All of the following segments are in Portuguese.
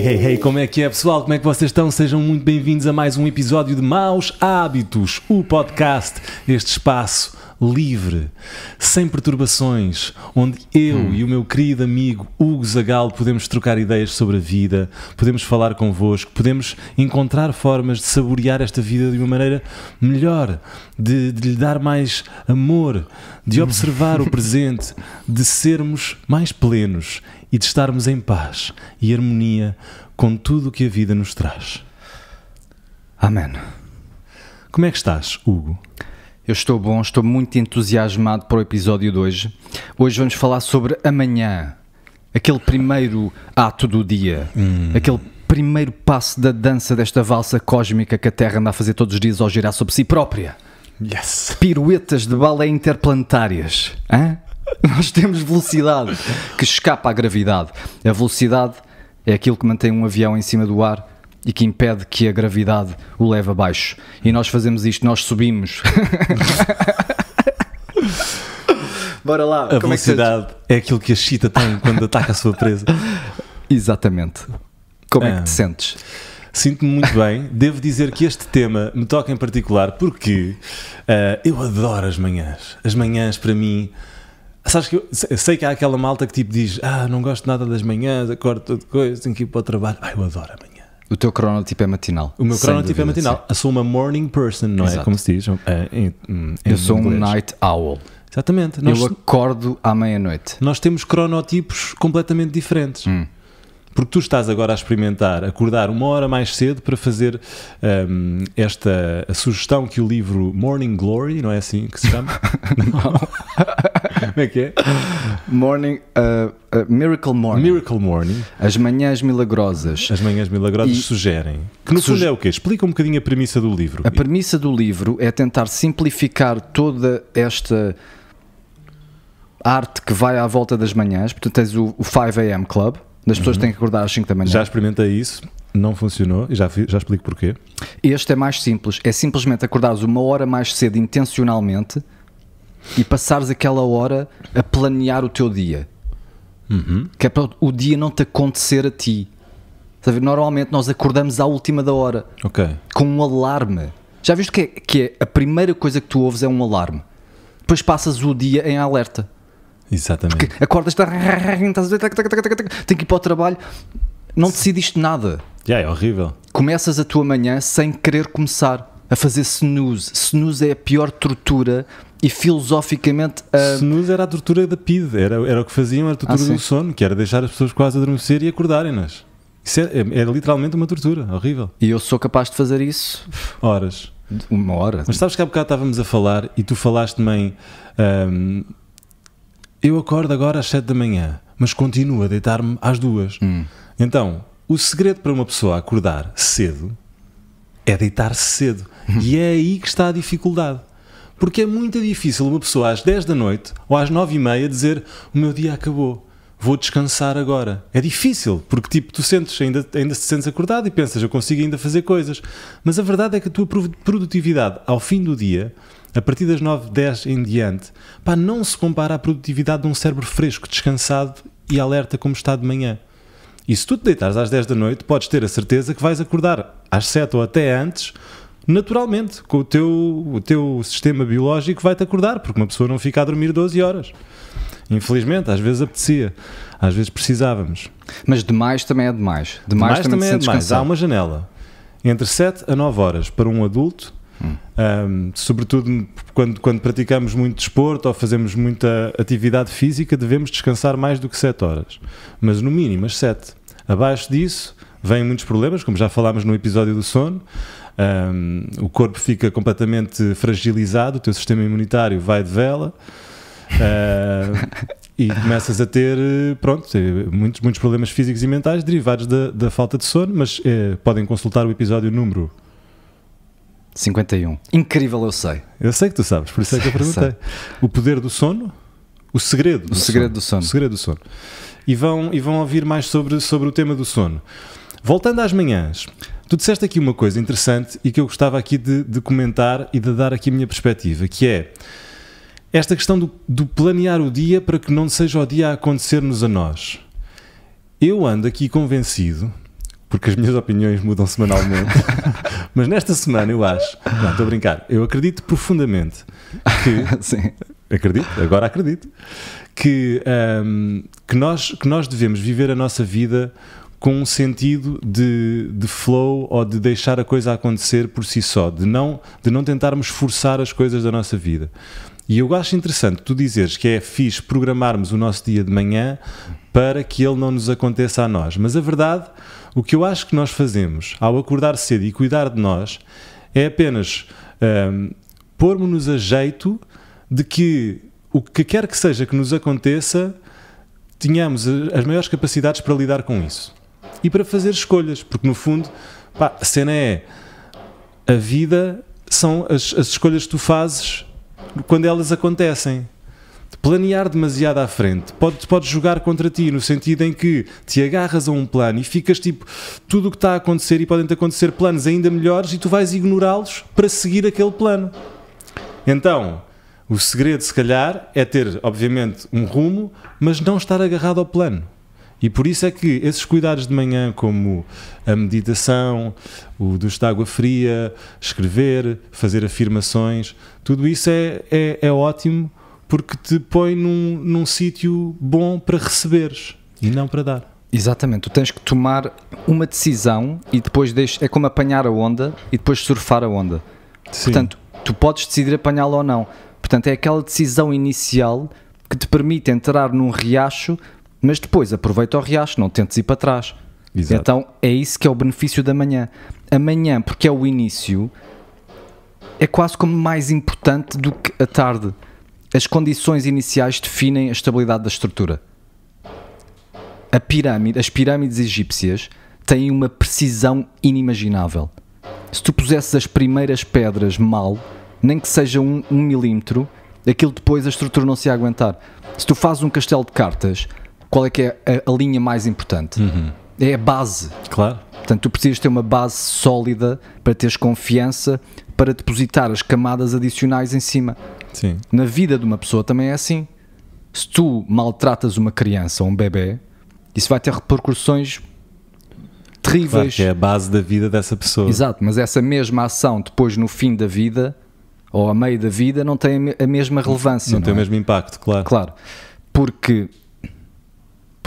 Hey, hey, hey, como é que é pessoal? Como é que vocês estão? Sejam muito bem-vindos a mais um episódio de Maus Hábitos, o podcast, este espaço livre, sem perturbações, onde eu hum. e o meu querido amigo Hugo Zagal podemos trocar ideias sobre a vida, podemos falar convosco, podemos encontrar formas de saborear esta vida de uma maneira melhor, de, de lhe dar mais amor, de hum. observar o presente, de sermos mais plenos e de estarmos em paz e harmonia com tudo o que a vida nos traz. Amém. Como é que estás, Hugo? Eu estou bom, estou muito entusiasmado para o episódio de hoje. Hoje vamos falar sobre amanhã, aquele primeiro ato do dia, hum. aquele primeiro passo da dança desta valsa cósmica que a Terra anda a fazer todos os dias ao girar sobre si própria. Yes. Piruetas de balé interplanetárias. Hã? Nós temos velocidade que escapa à gravidade. A velocidade é aquilo que mantém um avião em cima do ar e que impede que a gravidade o leve abaixo. E nós fazemos isto, nós subimos. Bora lá. A velocidade é, que... é, aquilo que a chita tem quando ataca a sua presa. Exatamente. Como é que te ah. sentes? Sinto-me muito bem. Devo dizer que este tema me toca em particular porque uh, eu adoro as manhãs. As manhãs, para mim, Sabes que eu sei que há aquela malta que tipo diz: Ah, não gosto nada das manhãs, acordo tudo coisa, tenho que ir para o trabalho. Ah, eu adoro amanhã. O teu cronotipo é matinal. O meu cronotipo é matinal. Eu sou uma morning person, não é? Exato. é? Como se diz. É, em, em eu sou inglês. um night owl. Exatamente. Nós, eu acordo à meia-noite. Nós temos cronotipos completamente diferentes. Hum. Porque tu estás agora a experimentar acordar uma hora mais cedo para fazer um, esta sugestão que o livro Morning Glory, não é assim que se chama? não. Como é que é? Morning. Uh, uh, Miracle Morning. Miracle Morning. As manhãs milagrosas. As manhãs milagrosas e sugerem. Que no fundo é o quê? Explica um bocadinho a premissa do livro. A premissa do livro é tentar simplificar toda esta arte que vai à volta das manhãs. Portanto, tens o, o 5 a.m. Club. Das pessoas uhum. têm que acordar às 5 da manhã. Já experimentei isso, não funcionou e já, já explico porquê. Este é mais simples. É simplesmente acordares uma hora mais cedo intencionalmente e passares aquela hora a planear o teu dia. Uhum. Que é para o dia não te acontecer a ti. Sabe, normalmente nós acordamos à última da hora okay. com um alarme. Já viste que, é, que é a primeira coisa que tu ouves é um alarme. Depois passas o dia em alerta. Exatamente. Porque acordas, tá, tem que ir para o trabalho, não decidiste nada. Yeah, é horrível. Começas a tua manhã sem querer começar a fazer snooze. Snooze é a pior tortura e filosoficamente. se Snooze era a tortura da PID, era, era o que faziam, a tortura ah, do sono, que era deixar as pessoas quase adormecer e acordarem-nas. Isso era, é, é, era, literalmente uma tortura, horrível. E eu sou capaz de fazer isso. Horas. Uma hora. Mas sabes que há bocado estávamos a falar e tu falaste também. Um, eu acordo agora às 7 da manhã, mas continuo a deitar-me às duas. Hum. Então, o segredo para uma pessoa acordar cedo é deitar-se cedo. e é aí que está a dificuldade. Porque é muito difícil uma pessoa às 10 da noite ou às 9 e meia dizer o meu dia acabou, vou descansar agora. É difícil, porque tipo, tu sentes, ainda, ainda te sentes acordado e pensas eu consigo ainda fazer coisas. Mas a verdade é que a tua produtividade ao fim do dia a partir das 9, 10 em diante, pá, não se compara à produtividade de um cérebro fresco, descansado e alerta como está de manhã. E se tu te deitares às 10 da noite, podes ter a certeza que vais acordar às 7 ou até antes naturalmente, com o teu, o teu sistema biológico vai-te acordar, porque uma pessoa não fica a dormir 12 horas. Infelizmente, às vezes apetecia, às vezes precisávamos. Mas demais também é demais. Demais, demais também, também é demais. Descansar. Há uma janela entre 7 a 9 horas para um adulto Hum. Um, sobretudo quando, quando praticamos muito desporto ou fazemos muita atividade física, devemos descansar mais do que 7 horas, mas no mínimo as 7. Abaixo disso, vêm muitos problemas, como já falámos no episódio do sono, um, o corpo fica completamente fragilizado, o teu sistema imunitário vai de vela. Uh, e começas a ter, pronto, eh, muitos, muitos problemas físicos e mentais derivados da, da falta de sono, mas eh, podem consultar o episódio número 51. Incrível, eu sei. Eu sei que tu sabes, por isso é que eu perguntei. O poder do sono, o segredo do, o segredo sono. do sono. O segredo do sono. E vão, e vão ouvir mais sobre, sobre o tema do sono. Voltando às manhãs, Tu disseste aqui uma coisa interessante e que eu gostava aqui de, de comentar e de dar aqui a minha perspectiva, que é esta questão do, do, planear o dia para que não seja o dia a acontecer-nos a nós. Eu ando aqui convencido, porque as minhas opiniões mudam semanalmente, mas nesta semana eu acho, não, estou a brincar, eu acredito profundamente que. Sim. Acredito, agora acredito, que, um, que, nós, que nós devemos viver a nossa vida com um sentido de, de flow ou de deixar a coisa acontecer por si só, de não, de não tentarmos forçar as coisas da nossa vida. E eu acho interessante tu dizeres que é fixe programarmos o nosso dia de manhã para que ele não nos aconteça a nós. Mas a verdade, o que eu acho que nós fazemos ao acordar cedo e cuidar de nós é apenas um, pormos-nos a jeito de que o que quer que seja que nos aconteça, tenhamos as maiores capacidades para lidar com isso e para fazer escolhas, porque no fundo pá, a cena é a vida são as, as escolhas que tu fazes quando elas acontecem. Planear demasiado à frente pode, pode jogar contra ti, no sentido em que te agarras a um plano e ficas tipo tudo o que está a acontecer e podem-te acontecer planos ainda melhores e tu vais ignorá-los para seguir aquele plano. Então, o segredo, se calhar, é ter, obviamente, um rumo, mas não estar agarrado ao plano. E por isso é que esses cuidados de manhã, como a meditação, o duche de água fria, escrever, fazer afirmações, tudo isso é, é, é ótimo porque te põe num, num sítio bom para receberes e não para dar. Exatamente, tu tens que tomar uma decisão e depois deixa, é como apanhar a onda e depois surfar a onda. Sim. Portanto, tu podes decidir apanhá-la ou não. Portanto, é aquela decisão inicial que te permite entrar num riacho mas depois aproveita o riacho, não tentes ir para trás. Exato. Então é isso que é o benefício da manhã. Amanhã, porque é o início, é quase como mais importante do que a tarde. As condições iniciais definem a estabilidade da estrutura. A pirâmide, as pirâmides egípcias têm uma precisão inimaginável. Se tu pusesses as primeiras pedras mal, nem que seja um, um milímetro, aquilo depois a estrutura não se ia aguentar. Se tu fazes um castelo de cartas, qual é que é a, a linha mais importante? Uhum. É a base. Claro. Portanto, tu precisas ter uma base sólida para teres confiança para depositar as camadas adicionais em cima. Sim. Na vida de uma pessoa também é assim. Se tu maltratas uma criança ou um bebê, isso vai ter repercussões terríveis. Claro que é a base da vida dessa pessoa. Exato, mas essa mesma ação depois no fim da vida ou a meio da vida não tem a mesma relevância. Não, não tem é? o mesmo impacto, claro. Claro, porque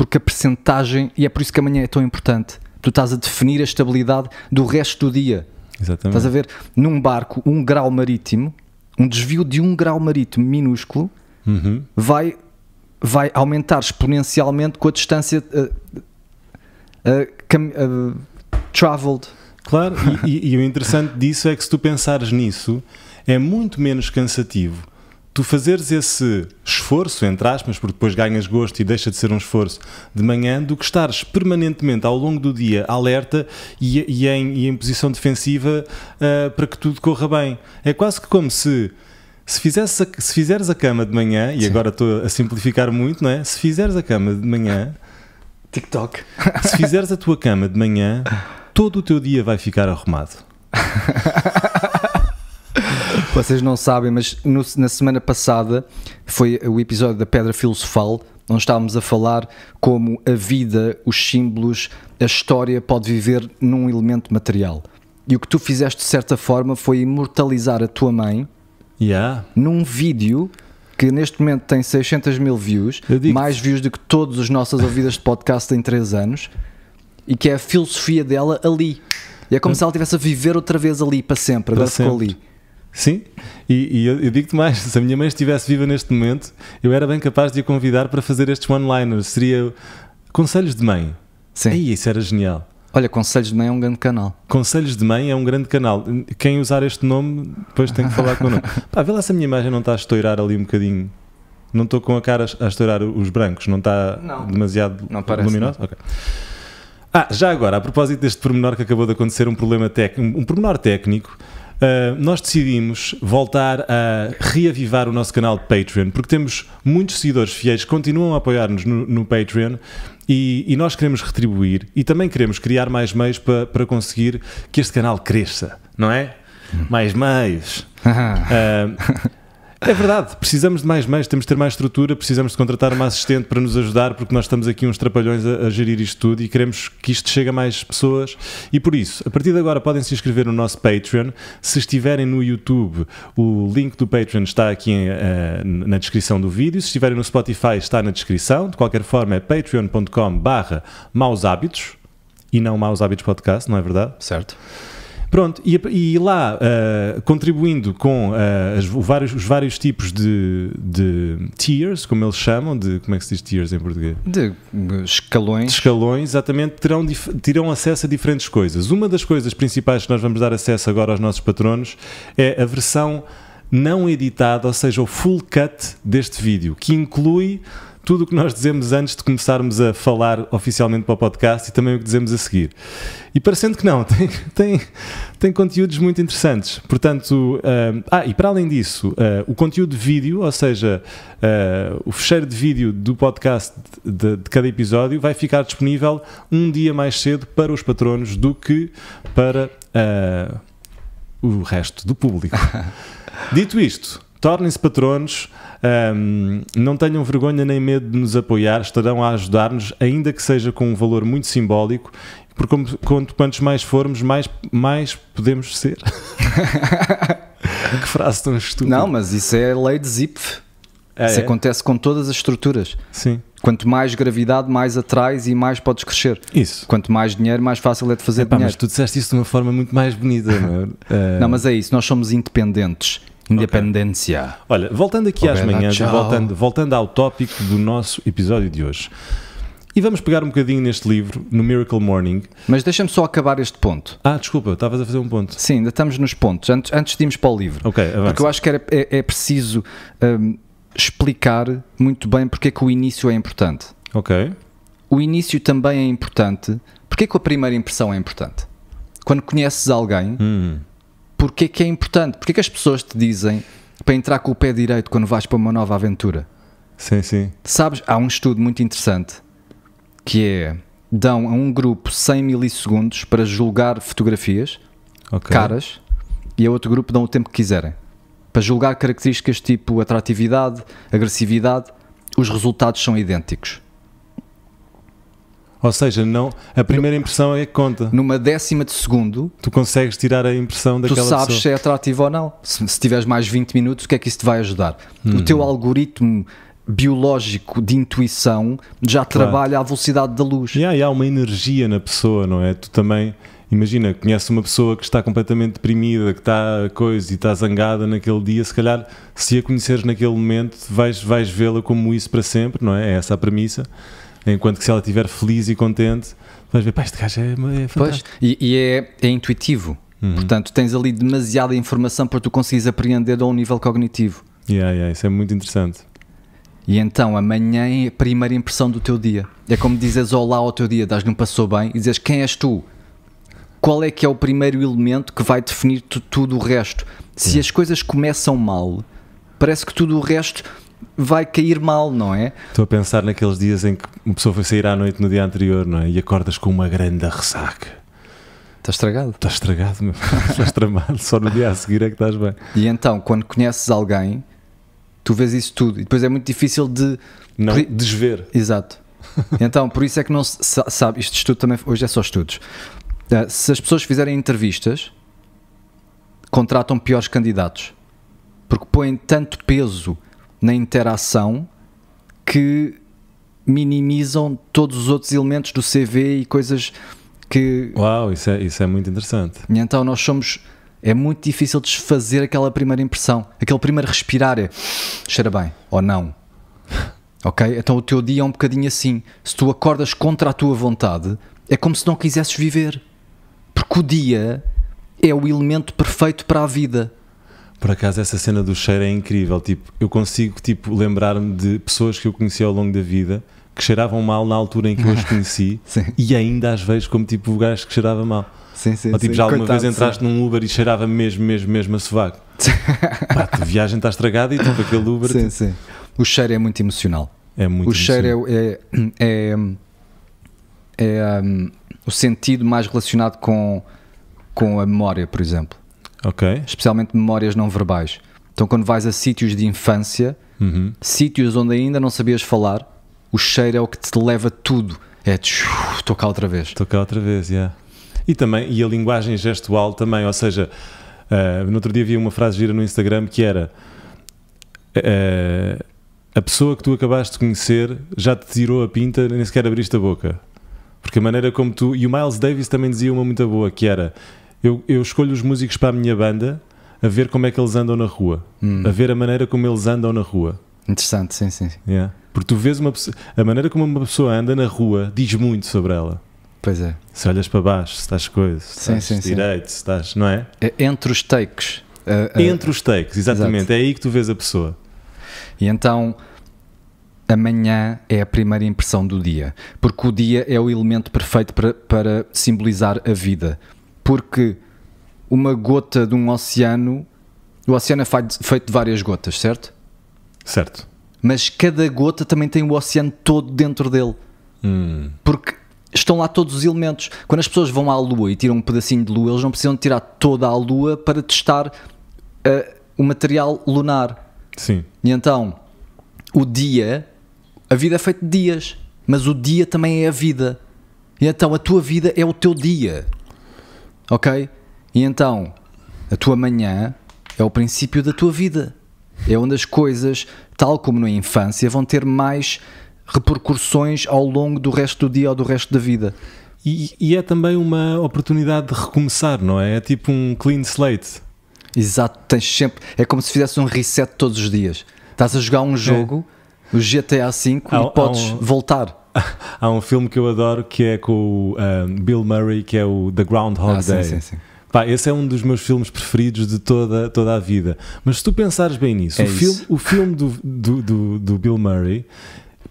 porque a percentagem, e é por isso que amanhã é tão importante, tu estás a definir a estabilidade do resto do dia. Exatamente. Estás a ver? Num barco, um grau marítimo, um desvio de um grau marítimo minúsculo, uhum. vai, vai aumentar exponencialmente com a distância uh, uh, uh, traveled. Claro, e, e, e o interessante disso é que se tu pensares nisso, é muito menos cansativo tu fazeres esse esforço, entre aspas, porque depois ganhas gosto e deixa de ser um esforço de manhã, do que estares permanentemente ao longo do dia alerta e, e, em, e em, posição defensiva uh, para que tudo corra bem. É quase que como se. Se, fizesse, se fizeres a cama de manhã, e Sim. agora estou a simplificar muito, não é? Se fizeres a cama de manhã. TikTok. se fizeres a tua cama de manhã, todo o teu dia vai ficar arrumado. Vocês não sabem, mas no, na semana passada foi o episódio da Pedra Filosofal, onde estávamos a falar como a vida, os símbolos, a história pode viver num elemento material. E o que tu fizeste de certa forma foi imortalizar a tua mãe yeah. num vídeo que neste momento tem 600 mil views, mais views do que todas as nossas ouvidas de podcast em 3 anos, e que é a filosofia dela ali. E é como se ela estivesse a viver outra vez ali para sempre, agora para ficou ali. Sim, e, e eu, eu digo-te mais: se a minha mãe estivesse viva neste momento, eu era bem capaz de a convidar para fazer estes one-liners. Seria Conselhos de Mãe. Sim. Ei, isso era genial. Olha, Conselhos de Mãe é um grande canal. Conselhos de Mãe é um grande canal. Quem usar este nome, depois tem que falar com nome. Pá, vê lá se a minha imagem não está a estourar ali um bocadinho. Não estou com a cara a estourar os brancos, não está não. demasiado não parece, luminosa? Não. Okay. Ah, já agora, a propósito deste pormenor que acabou de acontecer, um problema técnico, um pormenor técnico ah, nós decidimos voltar a reavivar o nosso canal de Patreon, porque temos muitos seguidores fiéis que continuam a apoiar-nos no, no, Patreon e, e, nós queremos retribuir e também queremos criar mais meios para, para conseguir que este canal cresça, não é? Hum. Mais meios. uh, É verdade, precisamos de mais meios, temos de ter mais estrutura, precisamos de contratar uma assistente para nos ajudar, porque nós estamos aqui uns trapalhões a, a gerir isto tudo e queremos que isto chegue a mais pessoas. E por isso, a partir de agora, podem se inscrever no nosso Patreon. Se estiverem no YouTube, o link do Patreon está aqui em, uh, na descrição do vídeo. Se estiverem no Spotify, está na descrição. De qualquer forma, é patreon.com/barra maus hábitos e não maus hábitos podcast, não é verdade? Certo. Pronto, e, e lá, uh, contribuindo com uh, as, vários, os vários tipos de, de tiers, como eles chamam, de como é que se diz tiers em português? De escalões. De escalões, exatamente, terão, terão acesso a diferentes coisas. Uma das coisas principais que nós vamos dar acesso agora aos nossos patronos é a versão não editada, ou seja, o full cut deste vídeo, que inclui tudo o que nós dizemos antes de começarmos a falar oficialmente para o podcast e também o que dizemos a seguir. E parecendo que não, tem, tem, tem conteúdos muito interessantes. Portanto, uh, ah, e para além disso, uh, o conteúdo de vídeo, ou seja, uh, o fecheiro de vídeo do podcast de, de, cada episódio, vai ficar disponível um dia mais cedo para os patronos do que para o resto do público. Dito isto, tornem-se patronos. Um, não tenham vergonha nem medo de nos apoiar, estarão a ajudar-nos, ainda que seja com um valor muito simbólico, porque quanto, quantos mais formos, mais, mais podemos ser. que frase tão estúpida. Não, mas isso é lei de Zipf. É, isso é? acontece com todas as estruturas. Sim. Quanto mais gravidade, mais atrás e mais podes crescer. Isso. Quanto mais dinheiro, mais fácil é de fazer Epá, dinheiro. Mas tu disseste isso de uma forma muito mais bonita. Não, é? não, mas é isso. Nós somos independentes. Independência. Okay. Olha, voltando aqui às manhãs, voltando, voltando ao tópico do nosso episódio de hoje. E vamos pegar um bocadinho neste livro, no Miracle Morning. Mas deixa-me só acabar este ponto. Ah, desculpa, estavas a fazer um ponto. Sim, ainda estamos nos pontos, antes, antes de irmos para o livro. Ok, avança. Porque eu acho que era, é, é preciso um, explicar muito bem porque é que o início é importante. Ok. O início também é importante. Porque é que a primeira impressão é importante? Quando conheces alguém, hum porque é que é importante? Porque é que as pessoas te dizem para entrar com o pé direito quando vais para uma nova aventura? Sim, sim. Sabes, há um estudo muito interessante que é dão a um grupo 100 milissegundos para julgar fotografias okay. caras e a outro grupo dão o tempo que quiserem para julgar características tipo atratividade, agressividade. Os resultados são idênticos. Ou seja, não, a primeira impressão é que conta. Numa décima de segundo, tu consegues tirar a impressão daquela pessoa. Tu sabes pessoa. se é atrativo ou não. Se, se tiveres mais 20 minutos, o que é que isso te vai ajudar? Uhum. O teu algoritmo biológico de intuição já claro. trabalha à velocidade da luz. Yeah, e há uma energia na pessoa, não é? Tu também, imagina, conheces uma pessoa que está completamente deprimida, que está coisa e está zangada naquele dia, se calhar se a conheceres naquele momento vais, vais vê-la como isso para sempre, não é? É essa a premissa. Enquanto que se ela estiver feliz e contente, vais ver, pá, este gajo é, é fantástico. Pois, e, e é, é intuitivo. Uhum. Portanto, tens ali demasiada informação para tu conseguires apreender a um nível cognitivo. Yeah, yeah, isso é muito interessante. E então amanhã é a primeira impressão do teu dia. É como dizes olá ao teu dia, das lhe passou bem e dizes quem és tu? Qual é que é o primeiro elemento que vai definir tudo o resto? Se yeah. as coisas começam mal, parece que tudo o resto vai cair mal, não é? Estou a pensar naqueles dias em que uma pessoa foi sair à noite no dia anterior, não é? E acordas com uma grande ressaca. Estás estragado? Estás estragado, meu. estás tramado. Só no dia a seguir é que estás bem. E então, quando conheces alguém, tu vês isso tudo. E depois é muito difícil de. Não, por... desver. Exato. Então, por isso é que não se. Sabe, isto estudo também. Hoje é só estudos. Eh, se as pessoas fizerem entrevistas, contratam piores candidatos. Porque põem tanto peso na interação que minimizam todos os outros elementos do CV e coisas que. Uau, isso é, isso é muito interessante. E então nós somos. É muito difícil desfazer aquela primeira impressão, aquele primeiro respirar é cheira bem ou não. ok? Então o teu dia é um bocadinho assim. Se tu acordas contra a tua vontade, é como se não quisesses viver. Porque o dia é o elemento perfeito para a vida. Por acaso, essa cena do cheiro é incrível. Tipo, eu consigo tipo, lembrar-me de pessoas que eu conheci ao longo da vida que cheiravam mal na altura em que eu as conheci e ainda as vejo como tipo o gajo que cheirava mal. Sim, sim, Ou tipo, sim, já alguma coitado, vez entraste sim. num Uber e cheirava mesmo, mesmo, mesmo a sovaco. Pá, tu viagem está estragada e tipo aquele Uber. Sim, tipo... sim. O cheiro é muito emocional. É muito O emocional. cheiro é, é, é, é um, o sentido mais relacionado com, com a memória, por exemplo okay. especialmente memórias não verbais. Então, quando vais a sítios de infância, uhum. sítios onde ainda não sabias falar, o cheiro é o que te leva tudo. É estou cá outra vez. Estou cá outra vez, yeah. E também, e a linguagem gestual também, ou seja, uh, no outro dia vi uma frase gira no Instagram que era. Uh, a pessoa que tu acabaste de conhecer já te tirou a pinta, nem sequer abriste a boca. Porque a maneira como tu. E o Miles Davis também dizia uma muito boa, que era: eu, eu escolho os músicos para a minha banda a ver como é que eles andam na rua, hum. a ver a maneira como eles andam na rua. Interessante, sim, sim. Yeah. Porque tu vês uma pessoa, a maneira como uma pessoa anda na rua diz muito sobre ela. Pois é. Se olhas para baixo, se estás coisas, se estás sim, sim, direito, sim. se estás, não é? é entre os takes. Uh, uh, Entre os takes, exatamente. Exato. É aí que tu vês a pessoa. E então, amanhã é a primeira impressão do dia. Porque o dia é o elemento perfeito para, para simbolizar a vida. Porque uma gota de um oceano, o oceano é feito de várias gotas, certo? Certo. Mas cada gota também tem o oceano todo dentro dele. Hum. Porque estão lá todos os elementos. Quando as pessoas vão à Lua e tiram um pedacinho de Lua, eles não precisam tirar toda a Lua para testar uh, o material lunar. Sim. E então, o dia, a vida é feita de dias, mas o dia também é a vida. E então, a tua vida é o teu dia. Ok? E então, a tua manhã é o princípio da tua vida. É onde as coisas, tal como na infância, vão ter mais repercussões ao longo do resto do dia ou do resto da vida. E, e é também uma oportunidade de recomeçar, não é? É tipo um clean slate. Exato, tens sempre. É como se fizesse um reset todos os dias. Estás a jogar um é. jogo, é. o GTA V, há, e podes um... voltar há um filme que eu adoro que é com o um, ah, Bill Murray, que é o The Groundhog ah, Day. Sim, sim, sim. Pá, esse é um dos meus filmes preferidos de toda, toda a vida. Mas se tu pensares bem nisso, é o, Filme, o filme do, do, do, do, Bill Murray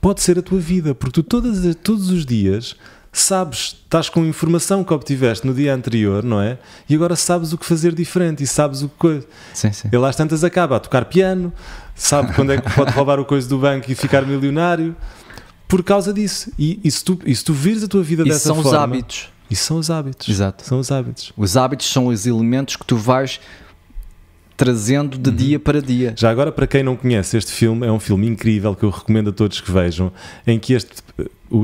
pode ser a tua vida, porque tu todas, todos os dias sabes, estás com informação que obtiveste no dia anterior, não é? E agora sabes o que fazer diferente e sabes o que Sim, sim. Ele às tantas acaba a tocar piano, sabe quando é que pode roubar o coisa do banco e ficar milionário por causa disso. E, e, se, tu, e se tu vires a tua vida e dessa são forma. são os hábitos. E são os hábitos. Exato. São os hábitos. Os hábitos são os elementos que tu vais trazendo de uhum. dia para dia. Já agora, para quem não conhece, este filme é um filme incrível que eu recomendo a todos que vejam, em que, este,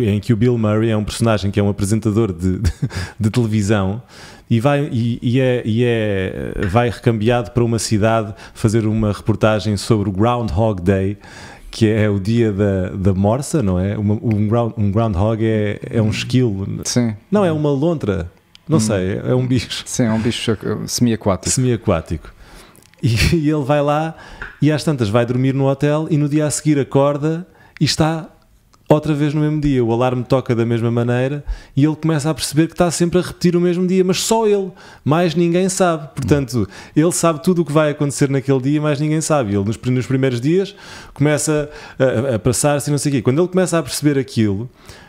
em que o Bill Murray é um personagem que é um apresentador de, de, de televisão e vai, e, e, é, e é, vai recambiado para uma cidade fazer uma reportagem sobre o Groundhog Day que é o dia da, da morsa, não é? Uma, um, ground, um groundhog é, é um esquilo. Sim. Não, é uma lontra. Não hum. sei, é um bicho. Sim, é um bicho semiaquático. Semiaquático. E, e ele vai lá e às tantas vai dormir no hotel e no dia a seguir acorda e está outra vez no mesmo dia. O alarme toca da mesma maneira e ele começa a perceber que está sempre a repetir o mesmo dia, mas só ele, mais ninguém sabe. Portanto, ele sabe tudo o que vai acontecer naquele dia, mas ninguém sabe. Ele, nos, nos primeiros dias, começa a, a, a passar-se e não sei o quê. Quando ele começa a perceber aquilo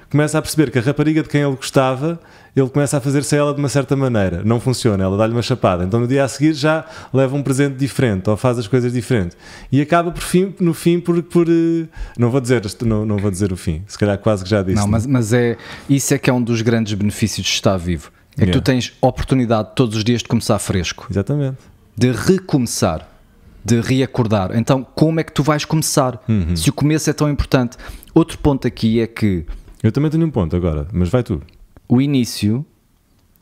começa a perceber que a rapariga de quem ele gostava, ele começa a fazer-se ela de uma certa maneira. Não funciona, ela dá-lhe uma chapada. Então no dia a seguir já leva um presente diferente ou faz as coisas diferente. E acaba por fim, no fim por. por eh, não, vou dizer, não, não vou dizer o fim, se calhar quase que já disse. Não, mas, mas é, isso é que é um dos grandes benefícios de estar vivo. É yeah. que tu tens oportunidade todos os dias de começar fresco. Exatamente. De recomeçar de reacordar. Então, como é que tu vais começar? Uhum. Se o começo é tão importante. Outro ponto aqui é que eu também tenho um ponto agora, mas vai tu. O início,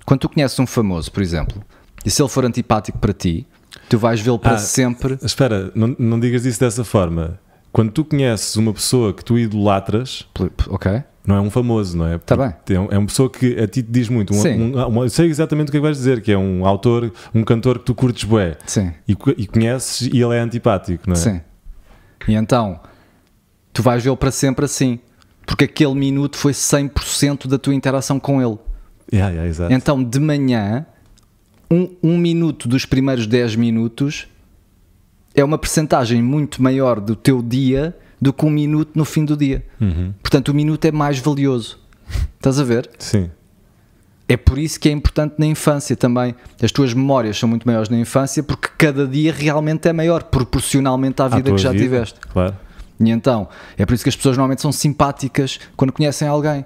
quando tu conheces um famoso, por exemplo, e se ele for antipático para ti, tu vais vê-lo para ah, sempre. Espera, não, não digas isso dessa forma. Quando tu conheces uma pessoa que tu idolatras, ok não é um famoso, não é? Tá bem. É, uma pessoa que a ti te diz muito. Um, Sim. Um, ah, um, sei exatamente o que é que vais dizer, que é um autor, um cantor que tu curtes bué. Sim. E, e conheces e ele é antipático, não é? Sim. E então, tu vais vê-lo para sempre assim porque aquele minuto foi 100% da tua interação com ele. Yeah, yeah, exactly. Então, de manhã, um, um minuto dos primeiros 10 minutos é uma percentagem muito maior do teu dia do que um minuto no fim do dia. Uhum. Portanto, o minuto é mais valioso. Estás a ver? Sim. É por isso que é importante na infância também. As tuas memórias são muito maiores na infância porque cada dia realmente é maior, proporcionalmente à vida à que já vida, tiveste. Claro. E então, é por isso que as pessoas normalmente são simpáticas quando conhecem alguém.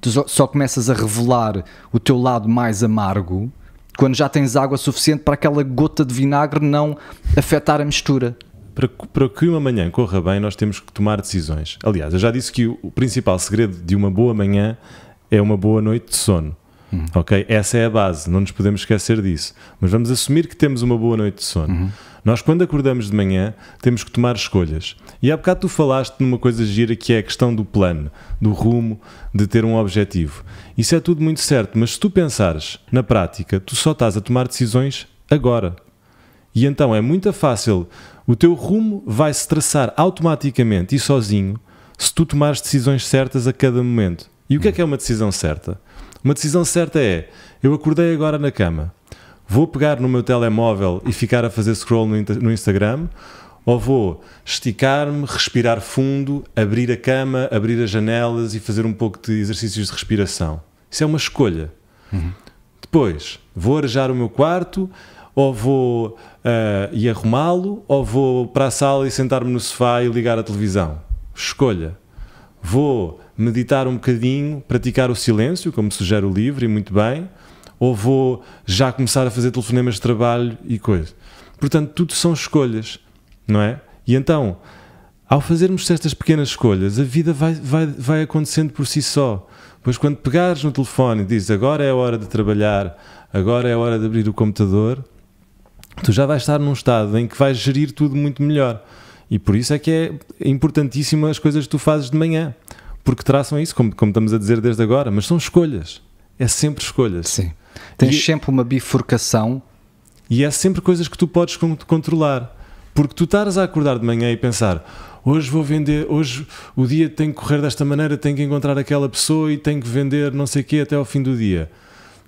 Tu só, começas a revelar o teu lado mais amargo quando já tens água suficiente para aquela gota de vinagre não afetar a mistura. Para, para que uma manhã corra bem, nós temos que tomar decisões. Aliás, eu já disse que o principal segredo de uma boa manhã é uma boa noite de sono. Uhum. Ok? Essa é a base, não nos podemos esquecer disso. Mas vamos assumir que temos uma boa noite de sono. Uhum. Nós, quando acordamos de manhã, temos que tomar escolhas. E há bocado tu falaste numa coisa gira que é a questão do plano, do rumo, de ter um objetivo. Isso é tudo muito certo, mas se tu pensares na prática, tu só estás a tomar decisões agora. E então é muito fácil, o teu rumo vai se traçar automaticamente e sozinho se tu tomares decisões certas a cada momento. E o que é uhum. que é uma decisão certa? Uma decisão certa é: eu acordei agora na cama, vou pegar no meu telemóvel e ficar a fazer scroll no Instagram, ou vou esticar-me, respirar fundo, abrir a cama, abrir as janelas e fazer um pouco de exercícios de respiração. Isso é uma escolha. Uhum. Depois, vou arejar o meu quarto, ou vou uh, ah, e arrumá-lo, ou vou para a sala e sentar-me no sofá e ligar a televisão. Escolha. Vou meditar um bocadinho, praticar o silêncio, como sugere o livro, e muito bem, ou vou já começar a fazer telefonemas de trabalho e coisa. Portanto, tudo são escolhas, não é? E então, ao fazermos estas pequenas escolhas, a vida vai, vai, vai acontecendo por si só. Pois quando pegares no telefone e dizes agora é a hora de trabalhar, agora é a hora de abrir o computador, tu já vais estar num estado em que vais gerir tudo muito melhor. E por isso é que é importantíssimo as coisas que tu fazes de manhã porque traçam isso, como, como estamos a dizer desde agora, mas são escolhas. É sempre escolhas. Sim. Tens e, é- sempre uma bifurcação. E é sempre coisas que tu podes controlar. Porque tu estás a acordar de manhã e pensar, hoje vou vender, hoje o dia tem que correr desta maneira, tenho que encontrar aquela pessoa e tenho que vender não sei o quê até ao fim do dia.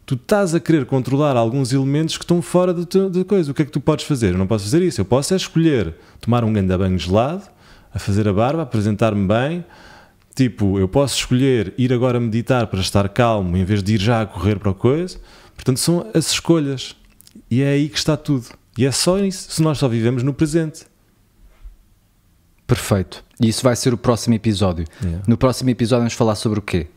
Tu estás a querer controlar alguns elementos que estão fora da coisa. O que é que tu podes fazer? Eu não posso fazer isso. Eu posso é escolher tomar um grande banho gelado, a fazer a barba, apresentar-me bem, Tipo, eu posso escolher ir agora meditar para estar calmo em vez de ir já a correr para a coisa. Portanto, são as escolhas. E é aí que está tudo. E é só isso, se nós só vivemos no presente. Perfeito. E isso vai ser o próximo episódio. Yeah. No próximo episódio vamos falar sobre o quê?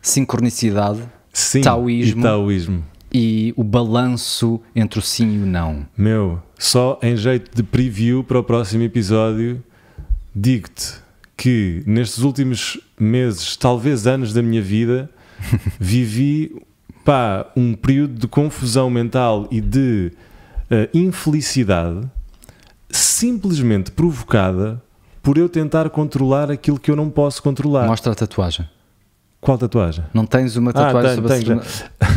Sincronicidade, sim, taoísmo, e taoísmo e o balanço entre o sim e o não. Meu, só em jeito de preview para o próximo episódio, digo-te que nestes últimos meses, talvez anos da minha vida, vivi pá, um período de confusão mental e de uh, infelicidade simplesmente provocada por eu tentar controlar aquilo que eu não posso controlar. Mostra a tatuagem. Qual tatuagem? Não tens uma ah, tatuagem ah, tenho, sobre tenho, a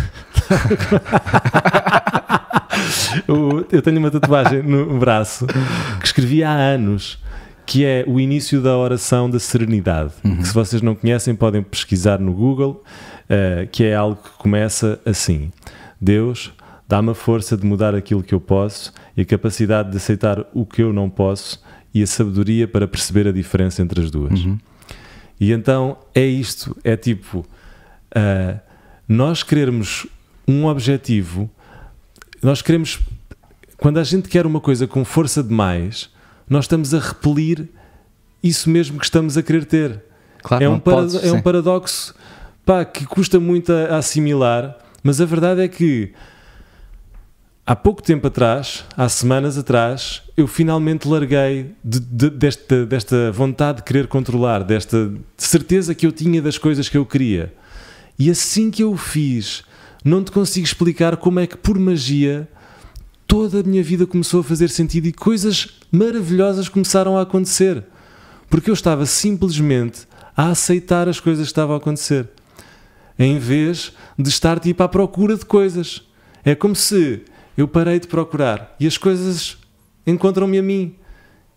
eu tenho uma tatuagem no braço que escrevi há anos que é o início da oração da serenidade. Uhum. Que se vocês não conhecem, podem pesquisar no Google, uh, que é algo que começa assim: Deus, dá-me a força de mudar aquilo que eu posso e a capacidade de aceitar o que eu não posso e a sabedoria para perceber a diferença entre as duas. Uhum. E então é isto: é tipo, uh, nós queremos um objetivo, nós queremos. Quando a gente quer uma coisa com força demais, nós estamos a repelir isso mesmo que estamos a querer ter. Claro, é, um podes, é um paradoxo pá, que custa muito a, a assimilar, mas a verdade é que há pouco tempo atrás, há semanas atrás, eu finalmente larguei de, de, desta, desta vontade de querer controlar, desta certeza que eu tinha das coisas que eu queria. E assim que eu o fiz, não te consigo explicar como é que por magia toda a minha vida começou a fazer sentido e coisas maravilhosas começaram a acontecer. Porque eu estava simplesmente a aceitar as coisas que estavam a acontecer, em vez de estar tipo à procura de coisas. É como se eu parei de procurar e as coisas encontram-me a mim.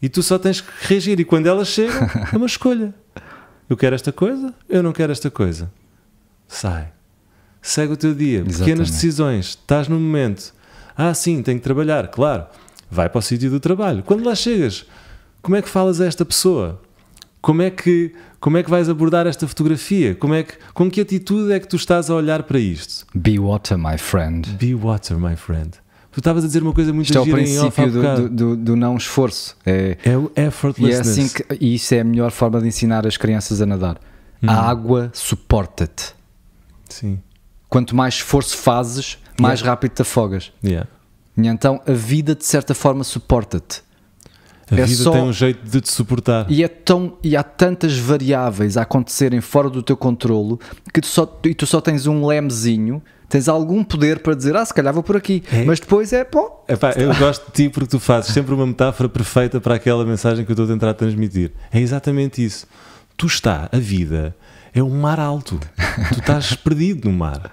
E tu só tens que reagir. E quando elas chegam, é uma escolha. Eu quero esta coisa, eu não quero esta coisa. Sai. Segue o teu dia. Exatamente. Pequenas decisões. Estás no momento. Ah, sim, tenho que trabalhar, claro. Vai para o sítio do trabalho. Quando lá chegas, como é que falas a esta pessoa? Como é que, como é que vais abordar esta fotografia? Como é que, com que atitude é que tu estás a olhar para isto? Be water, my friend. Be water, my friend. Tu estavas a dizer uma coisa muito Isto é o princípio do, do, do, não esforço. É, é o effortlessness. E, é assim que, e isso é a melhor forma de ensinar as crianças a nadar. Hum. A água suporta-te. Sim. Quanto mais esforço fazes, mais yeah. rápido te afogas. Yeah. E então a vida de certa forma suporta-te. A é vida só... tem um jeito de te suportar. E, é tão... e há tantas variáveis a acontecerem fora do teu controlo que tu só... E tu só tens um lemezinho, tens algum poder para dizer, ah, se calhar vou por aqui. É? Mas depois é, pô. Epá, eu gosto de ti porque tu fazes sempre uma metáfora perfeita para aquela mensagem que eu estou a tentar transmitir. É exatamente isso. Tu está, a vida é um mar alto. Tu estás perdido no mar.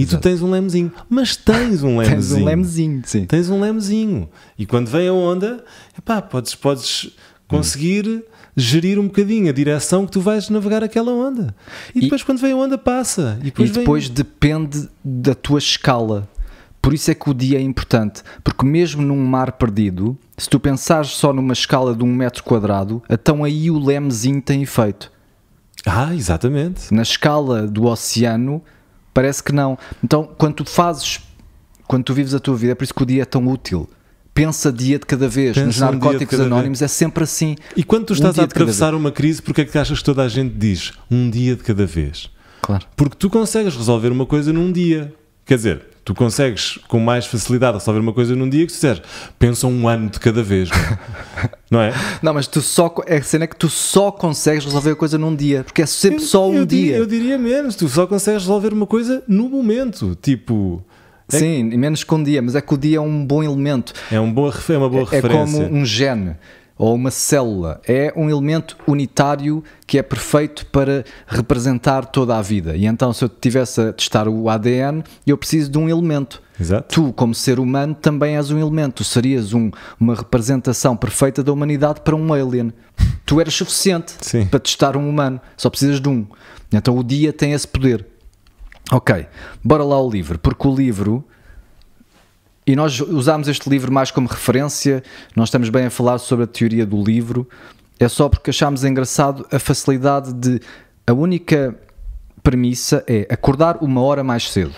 E Exato. tu tens um lemezinho. Mas tens um lemezinho. tens um lemezinho, sim. Tens um lemezinho. E quando vem a onda, epá, podes, podes conseguir hum. gerir um bocadinho a direção que tu vais navegar aquela onda. E depois, quando vem a onda, passa. E depois, e depois vem... depende da tua escala. Por isso é que o dia é importante, porque mesmo num mar perdido, se tu pensares só numa escala de um metro quadrado, então aí o lemezinho tem efeito. Ah, exatamente. Na escala do oceano, Parece que não. Então, quando tu fazes, quando tu vives a tua vida, é por isso que o dia é tão útil. Pensa dia de cada vez. Pensa Nos um narcóticos anónimos vez. é sempre assim. E quando tu estás um a atravessar uma crise, porque é que achas que toda a gente diz um dia de cada vez? Claro. Porque tu consegues resolver uma coisa num dia. Quer dizer, Tu consegues com mais facilidade resolver uma coisa num dia que se disseres, pensa um ano de cada vez, não é? é? não, mas tu só, é a cena é que tu só consegues resolver a coisa num dia, porque é sempre eu, só um eu dia. Diria, eu diria menos, tu só consegues resolver uma coisa no momento, tipo. É Sim, que... menos que um dia, mas é que o dia é um bom elemento. É, um boa, é uma boa é, referência. É como um gene ou uma célula. É um elemento unitário que é perfeito para representar toda a vida. E então, se eu tivesse a testar o ADN, eu preciso de um elemento. Exato. Tu, como ser humano, também és um elemento. Tu serias um, uma representação perfeita da humanidade para um alien. Tu eras suficiente Sim. para testar um humano. Só precisas de um. Então o dia tem esse poder. Ok, bora lá ao livro, porque o livro e nós usámos este livro mais como referência, nós estamos bem a falar sobre a teoria do livro, é só porque achámos engraçado a facilidade de. A única premissa é acordar uma hora mais cedo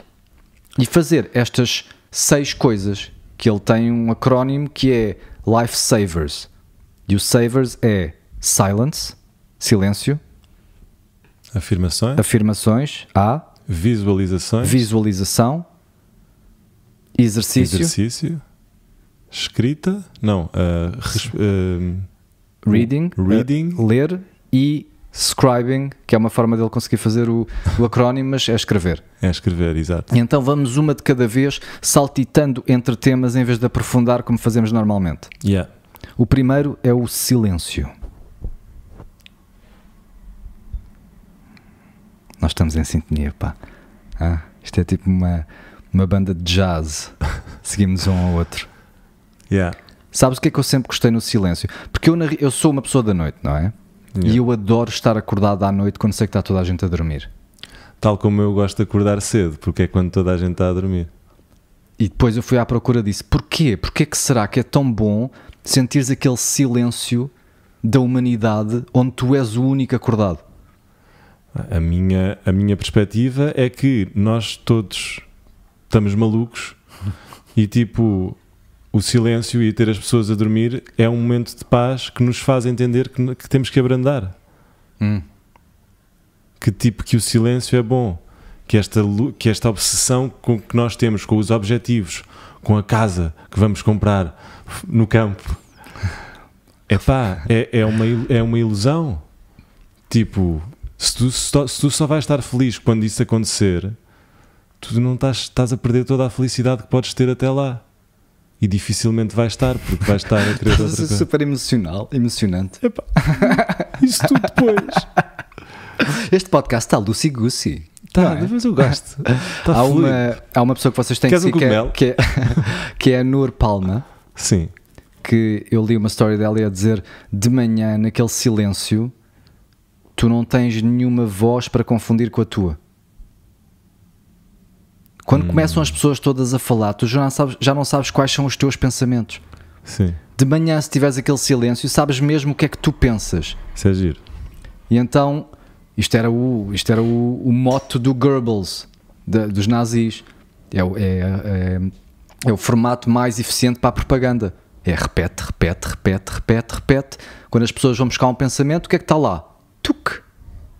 e fazer estas seis coisas que ele tem um acrónimo que é Life Savers. E o Savers é Silence, silêncio. Afirmações. Afirmações. A. Visualizações. Visualização. Exercício. Exercício. Escrita. Não. Uh, res, uh, reading. Eh, reading. Uh, ler. E scribing, que é uma forma dele conseguir fazer o, o acrónimo, mas é escrever. É escrever, exato. E então vamos uma de cada vez, saltitando entre temas em vez de aprofundar como fazemos normalmente. Yeah. O primeiro é o silêncio. Nós estamos em sintonia, pá. Ah, isto é tipo uma uma banda de jazz. Seguimos um ao outro. Yeah. Sabes o que é que eu sempre gostei no silêncio? Porque eu, eu sou uma pessoa da noite, não é? Yeah. E eu adoro estar acordado à noite quando sei que está toda a gente a dormir. Tal como eu gosto de acordar cedo, porque é quando toda a gente está a dormir. E depois eu fui à procura disso. Porquê? Porquê que será que é tão bom sentires aquele silêncio da humanidade onde tu és o único acordado? A minha, a minha perspectiva é que nós todos estamos malucos e tipo o silêncio e ter as pessoas a dormir é um momento de paz que nos faz entender que, que temos que abrandar. Hum. Que tipo que o silêncio é bom, que esta, que esta obsessão com que nós temos com os objetivos, com a casa que vamos comprar no campo, é pá é é uma, é uma ilusão. Tipo, se tu, se tu só vais estar feliz quando isso acontecer, tu não estás, estás a perder toda a felicidade que podes ter até lá. E dificilmente vais estar, porque vais estar a querer outra coisa. super emocional, emocionante. Epá, isso tudo depois. Este podcast está Lucy Gucci. Tá, é? mas eu gosto. Tá há, uma, há uma pessoa que vocês têm Queres que, um que, é, que, é, que é a Nur Palma. Sim. Que eu li uma história dela e a dizer de manhã, naquele silêncio, tu não tens nenhuma voz para confundir com a tua. Quando hum. começam as pessoas todas a falar, tu já não, sabes, já não sabes quais são os teus pensamentos. Sim. De manhã, se tiveres aquele silêncio, sabes mesmo o que é que tu pensas. Isso é giro. E então, isto era o, isto era o, o do Goebbels, de, dos nazis. É, é, é, é o formato mais eficiente para a propaganda. É repete, repete, repete, repete, repete. Quando as pessoas vão buscar um pensamento, o que é que está lá? Tuc!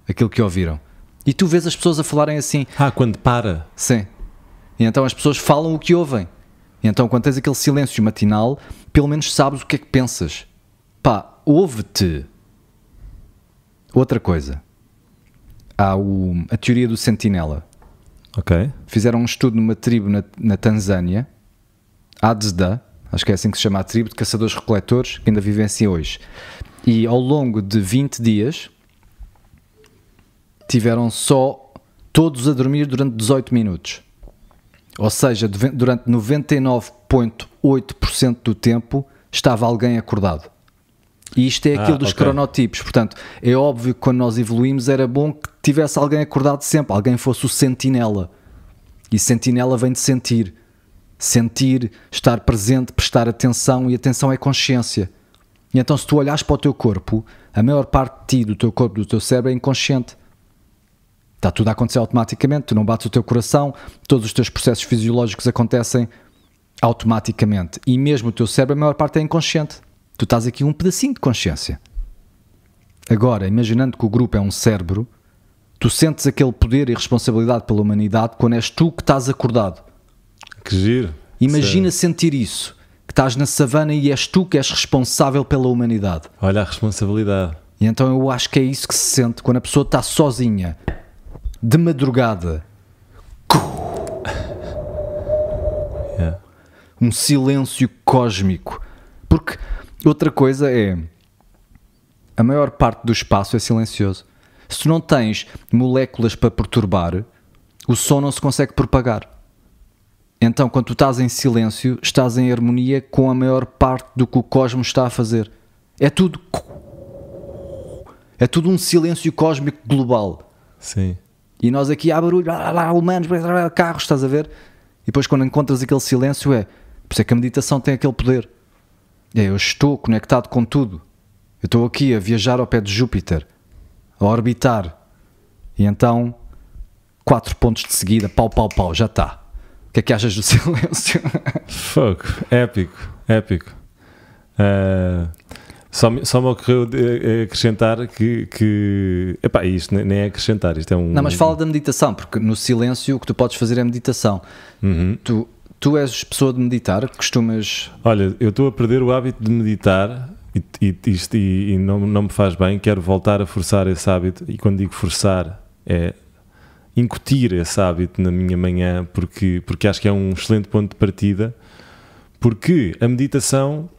Aquilo que ouviram. E tu vês as pessoas a falarem assim. Ah, quando para. Sim. E então as pessoas falam o que ouvem. E então quando tens aquele silêncio matinal, pelo menos sabes o que é que pensas. Pá, ouve-te. Outra coisa. Há o, a teoria do sentinela. Ok. Fizeram um estudo numa tribo na, na Tanzânia, Adzda, acho que é assim que se chama a tribo de caçadores-recoletores que ainda vivem assim hoje. E ao longo de 20 dias tiveram só todos a dormir durante 18 minutos. Ou seja, durante 99,8% do tempo estava alguém acordado. E isto é ah, aquilo ah, dos okay. cronotipos. Portanto, é óbvio que quando nós evoluímos era bom que tivesse alguém acordado sempre, alguém fosse o sentinela. E sentinela vem de sentir. Sentir, estar presente, prestar atenção, e atenção é consciência. E então, se tu olhas para o teu corpo, a maior parte de ti, do teu corpo, do teu cérebro, é inconsciente. Está tudo a acontecer automaticamente, tu não bates o teu coração, todos os teus processos fisiológicos acontecem automaticamente. E mesmo o teu cérebro, a maior parte é inconsciente. Tu estás aqui um pedacinho de consciência. Agora, imaginando que o grupo é um cérebro, tu sentes aquele poder e responsabilidade pela humanidade quando és tu que estás acordado. Que giro. Imagina sentir isso, que estás na savana e és tu que és responsável pela humanidade. Olha a responsabilidade. E então eu acho que é isso que se sente quando a pessoa está sozinha de madrugada. Um silêncio cósmico. Porque outra coisa é. A maior parte do espaço é silencioso. Se tu não tens moléculas para perturbar, o som não se consegue propagar. Então, quando tu estás em silêncio, estás em harmonia com a maior parte do que o cosmos está a fazer. É tudo. É tudo um silêncio cósmico global. Sim. E nós aqui há barulho, lá, lá, humanos, carros, estás a ver? E depois quando encontras aquele silêncio é, por isso é que a meditação tem aquele poder. É, eu estou conectado com tudo. Eu estou aqui a viajar ao pé de Júpiter, a orbitar. E então, quatro pontos de seguida, pau, pau, pau, já está. O que é que achas do silêncio? Fuck, épico, épico. Uh... Só, só me ocorreu eh, acrescentar que. que epá, isto nem é acrescentar, isto é um. Não, mas fala da meditação, porque no silêncio o que tu podes fazer é meditação. Uhum. Tu, tu és pessoa de meditar? Costumas. Olha, eu estou a perder o hábito de meditar e, e, isto, e, e não, não me faz bem. Quero voltar a forçar esse hábito. E quando digo forçar, é incutir esse hábito na minha manhã, porque, porque acho que é um excelente ponto de partida. Porque a meditação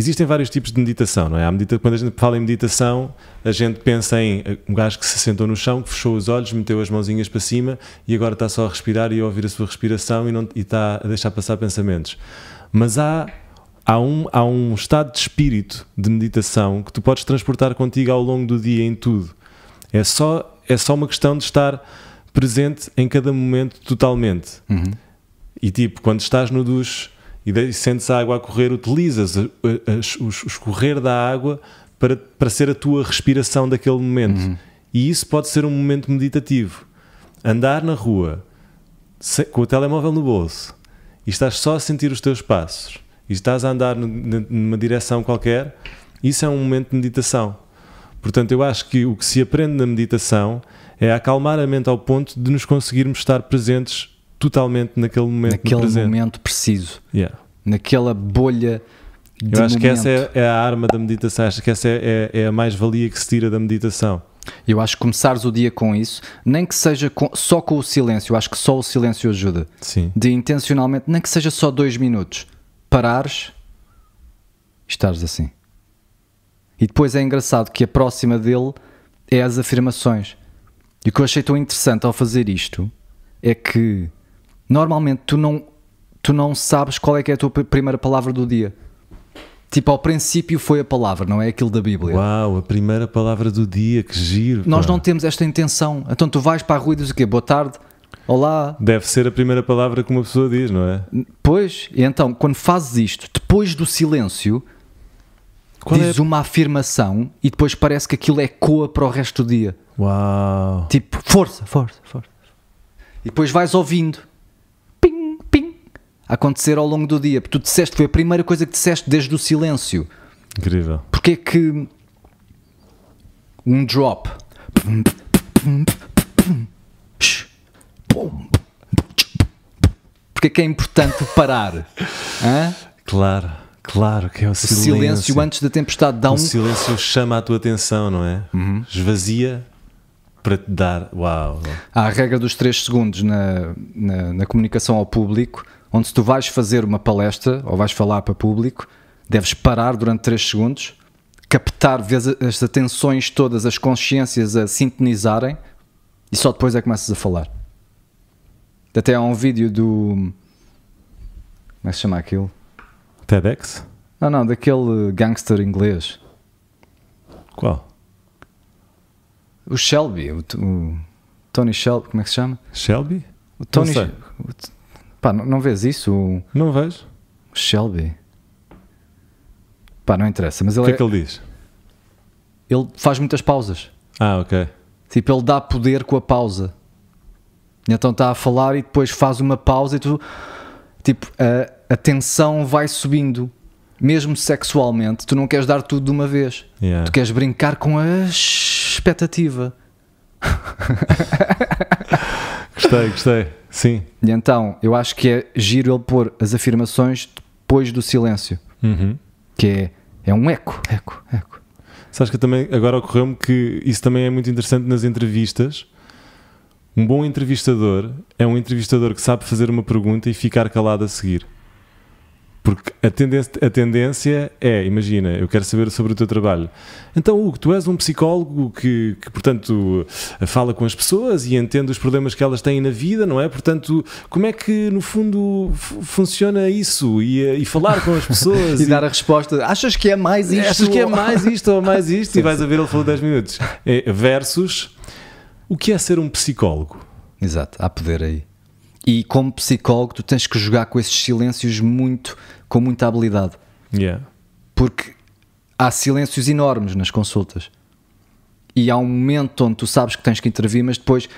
Existem vários tipos de meditação, não é? A medita quando a gente fala em meditação, a gente pensa em eh, um gajo que se sentou no chão, que fechou os olhos, meteu as mãozinhas para cima e agora está só a respirar e a ouvir a sua respiração e, não, e está a deixar passar pensamentos. Mas há há um, há um estado de espírito de meditação que tu podes transportar contigo ao longo do dia em tudo. É só, é só uma questão de estar presente em cada momento totalmente. Uhum. E tipo, quando estás no duche, e sentes a água a correr, utilizas a, eh, eh, a, o escorrer da água para, para ser a tua respiração daquele momento. Uhum. E isso pode ser um momento meditativo. Andar na rua se, com o telemóvel no bolso e estás só a sentir os teus passos e estás a andar numa direção qualquer, isso é um momento de meditação. Portanto, eu acho que o que se aprende na meditação é acalmar a mente ao ponto de nos conseguirmos estar presentes totalmente naquele momento. Naquele momento preciso. Yeah. Naquela bolha. De Eu acho momento. que essa é, é, a arma da meditação, acho que essa é, é, é a mais-valia que se tira da meditação. Eu acho que começares o dia com isso, nem que seja com, só com o silêncio, eu acho que só o silêncio ajuda. Sim. De intencionalmente, nem que seja só dois minutos, parares e estares assim. E depois é engraçado que a próxima dele é as afirmações. E o que eu achei tão interessante ao fazer isto é que normalmente tu não, tu não sabes qual é que é a tua primeira palavra do dia. Tipo, ao princípio foi a palavra, não é aquilo da Bíblia. Uau, a primeira palavra do dia, que giro. Nós pá. não temos esta intenção. Então tu vais para a rua e dizes o quê? Boa tarde, olá. Deve ser a primeira palavra que uma pessoa diz, não é? Pois, e então, quando fazes isto, depois do silêncio, Qual é dizes é? uma afirmação e depois parece que aquilo ecoa para o resto do dia. Uau. Tipo, força, força, força. E depois vais ouvindo acontecer ao longo do dia. Porque tu disseste, foi a primeira coisa que disseste desde o silêncio. Incrível. Porque é que um drop. Porque é que é importante parar? Hã? Claro, claro que é o silêncio. O silêncio antes da tempestade dá um. O silêncio chama a tua atenção, não é? Uhum. Esvazia para te dar. Uau! Há a regra dos 3 segundos na, na, na comunicação ao público onde se tu vais fazer uma palestra ou vais falar para público, deves parar durante 3 segundos, captar, as atenções todas, as consciências a sintonizarem e só depois é que começas a falar. Até há um vídeo do. Como é que se chama aquilo? TEDx? Não, não, daquele gangster inglês. Qual? O Shelby, o, o Tony Shelby, como é que se chama? Shelby? O Tony, o Pá, não, não vês isso? Não vejo. Shelby. Pá, não interessa. Mas ele o que é, é que ele diz? Ele faz muitas pausas. Ah, ok. Tipo, ele dá poder com a pausa. então está a falar e depois faz uma pausa e tu. Tipo, a, a tensão vai subindo. Mesmo sexualmente, tu não queres dar tudo de uma vez. Yeah. Tu queres brincar com a expectativa. gostei, gostei. Sim. E então, eu acho que é giro ele pôr as afirmações depois do silêncio. Uhum. Que é, é um eco, eco, eco. Sabes que também agora ocorreu-me que isso também é muito interessante nas entrevistas. Um bom entrevistador é um entrevistador que sabe fazer uma pergunta e ficar calado a seguir. Porque a tendência, a tendência é, imagina, eu quero saber sobre o teu trabalho. Então, Hugo, tu és um psicólogo que, que, portanto, eh, fala com as pessoas e entende os problemas que elas têm na vida, não é? Portanto, como é que, no fundo, funciona isso? E, eh, e falar com as pessoas. e, e, dar a resposta. Achas que é mais isto? Achas que é mais isto ou mais isto? e vais a ver, ele falou 10 minutos. É, versus, o que é ser um psicólogo? Exato, há poder aí. E como psicólogo, tu tens que jogar com esses silêncios muito, com muita habilidade. Yeah. Porque há silêncios enormes nas consultas. E há um momento onde tu sabes que tens que intervir, mas depois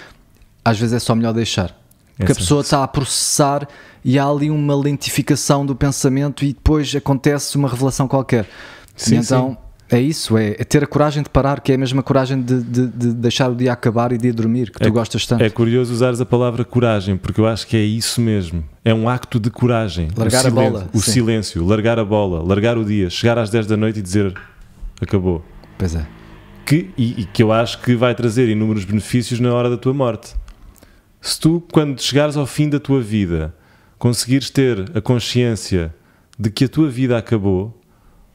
às vezes é só melhor deixar. Porque é a pessoa está a processar e há ali uma lentificação do pensamento e depois acontece uma revelação qualquer. Sim, então, sim é isso, é, é, ter a coragem de parar, que é a mesma coragem de, de, de deixar o dia acabar e de ir dormir, que é, tu gostas tanto. É curioso usares a palavra coragem, porque eu acho que é isso mesmo. É um acto de coragem. Largar a bola. O sim. silêncio, largar a bola, largar o dia, chegar às 10 da noite e dizer acabou. Pois é. Que, e, e que eu acho que vai trazer inúmeros benefícios na hora da tua morte. Se tu, quando chegares ao fim da tua vida, conseguires ter a consciência de que a tua vida acabou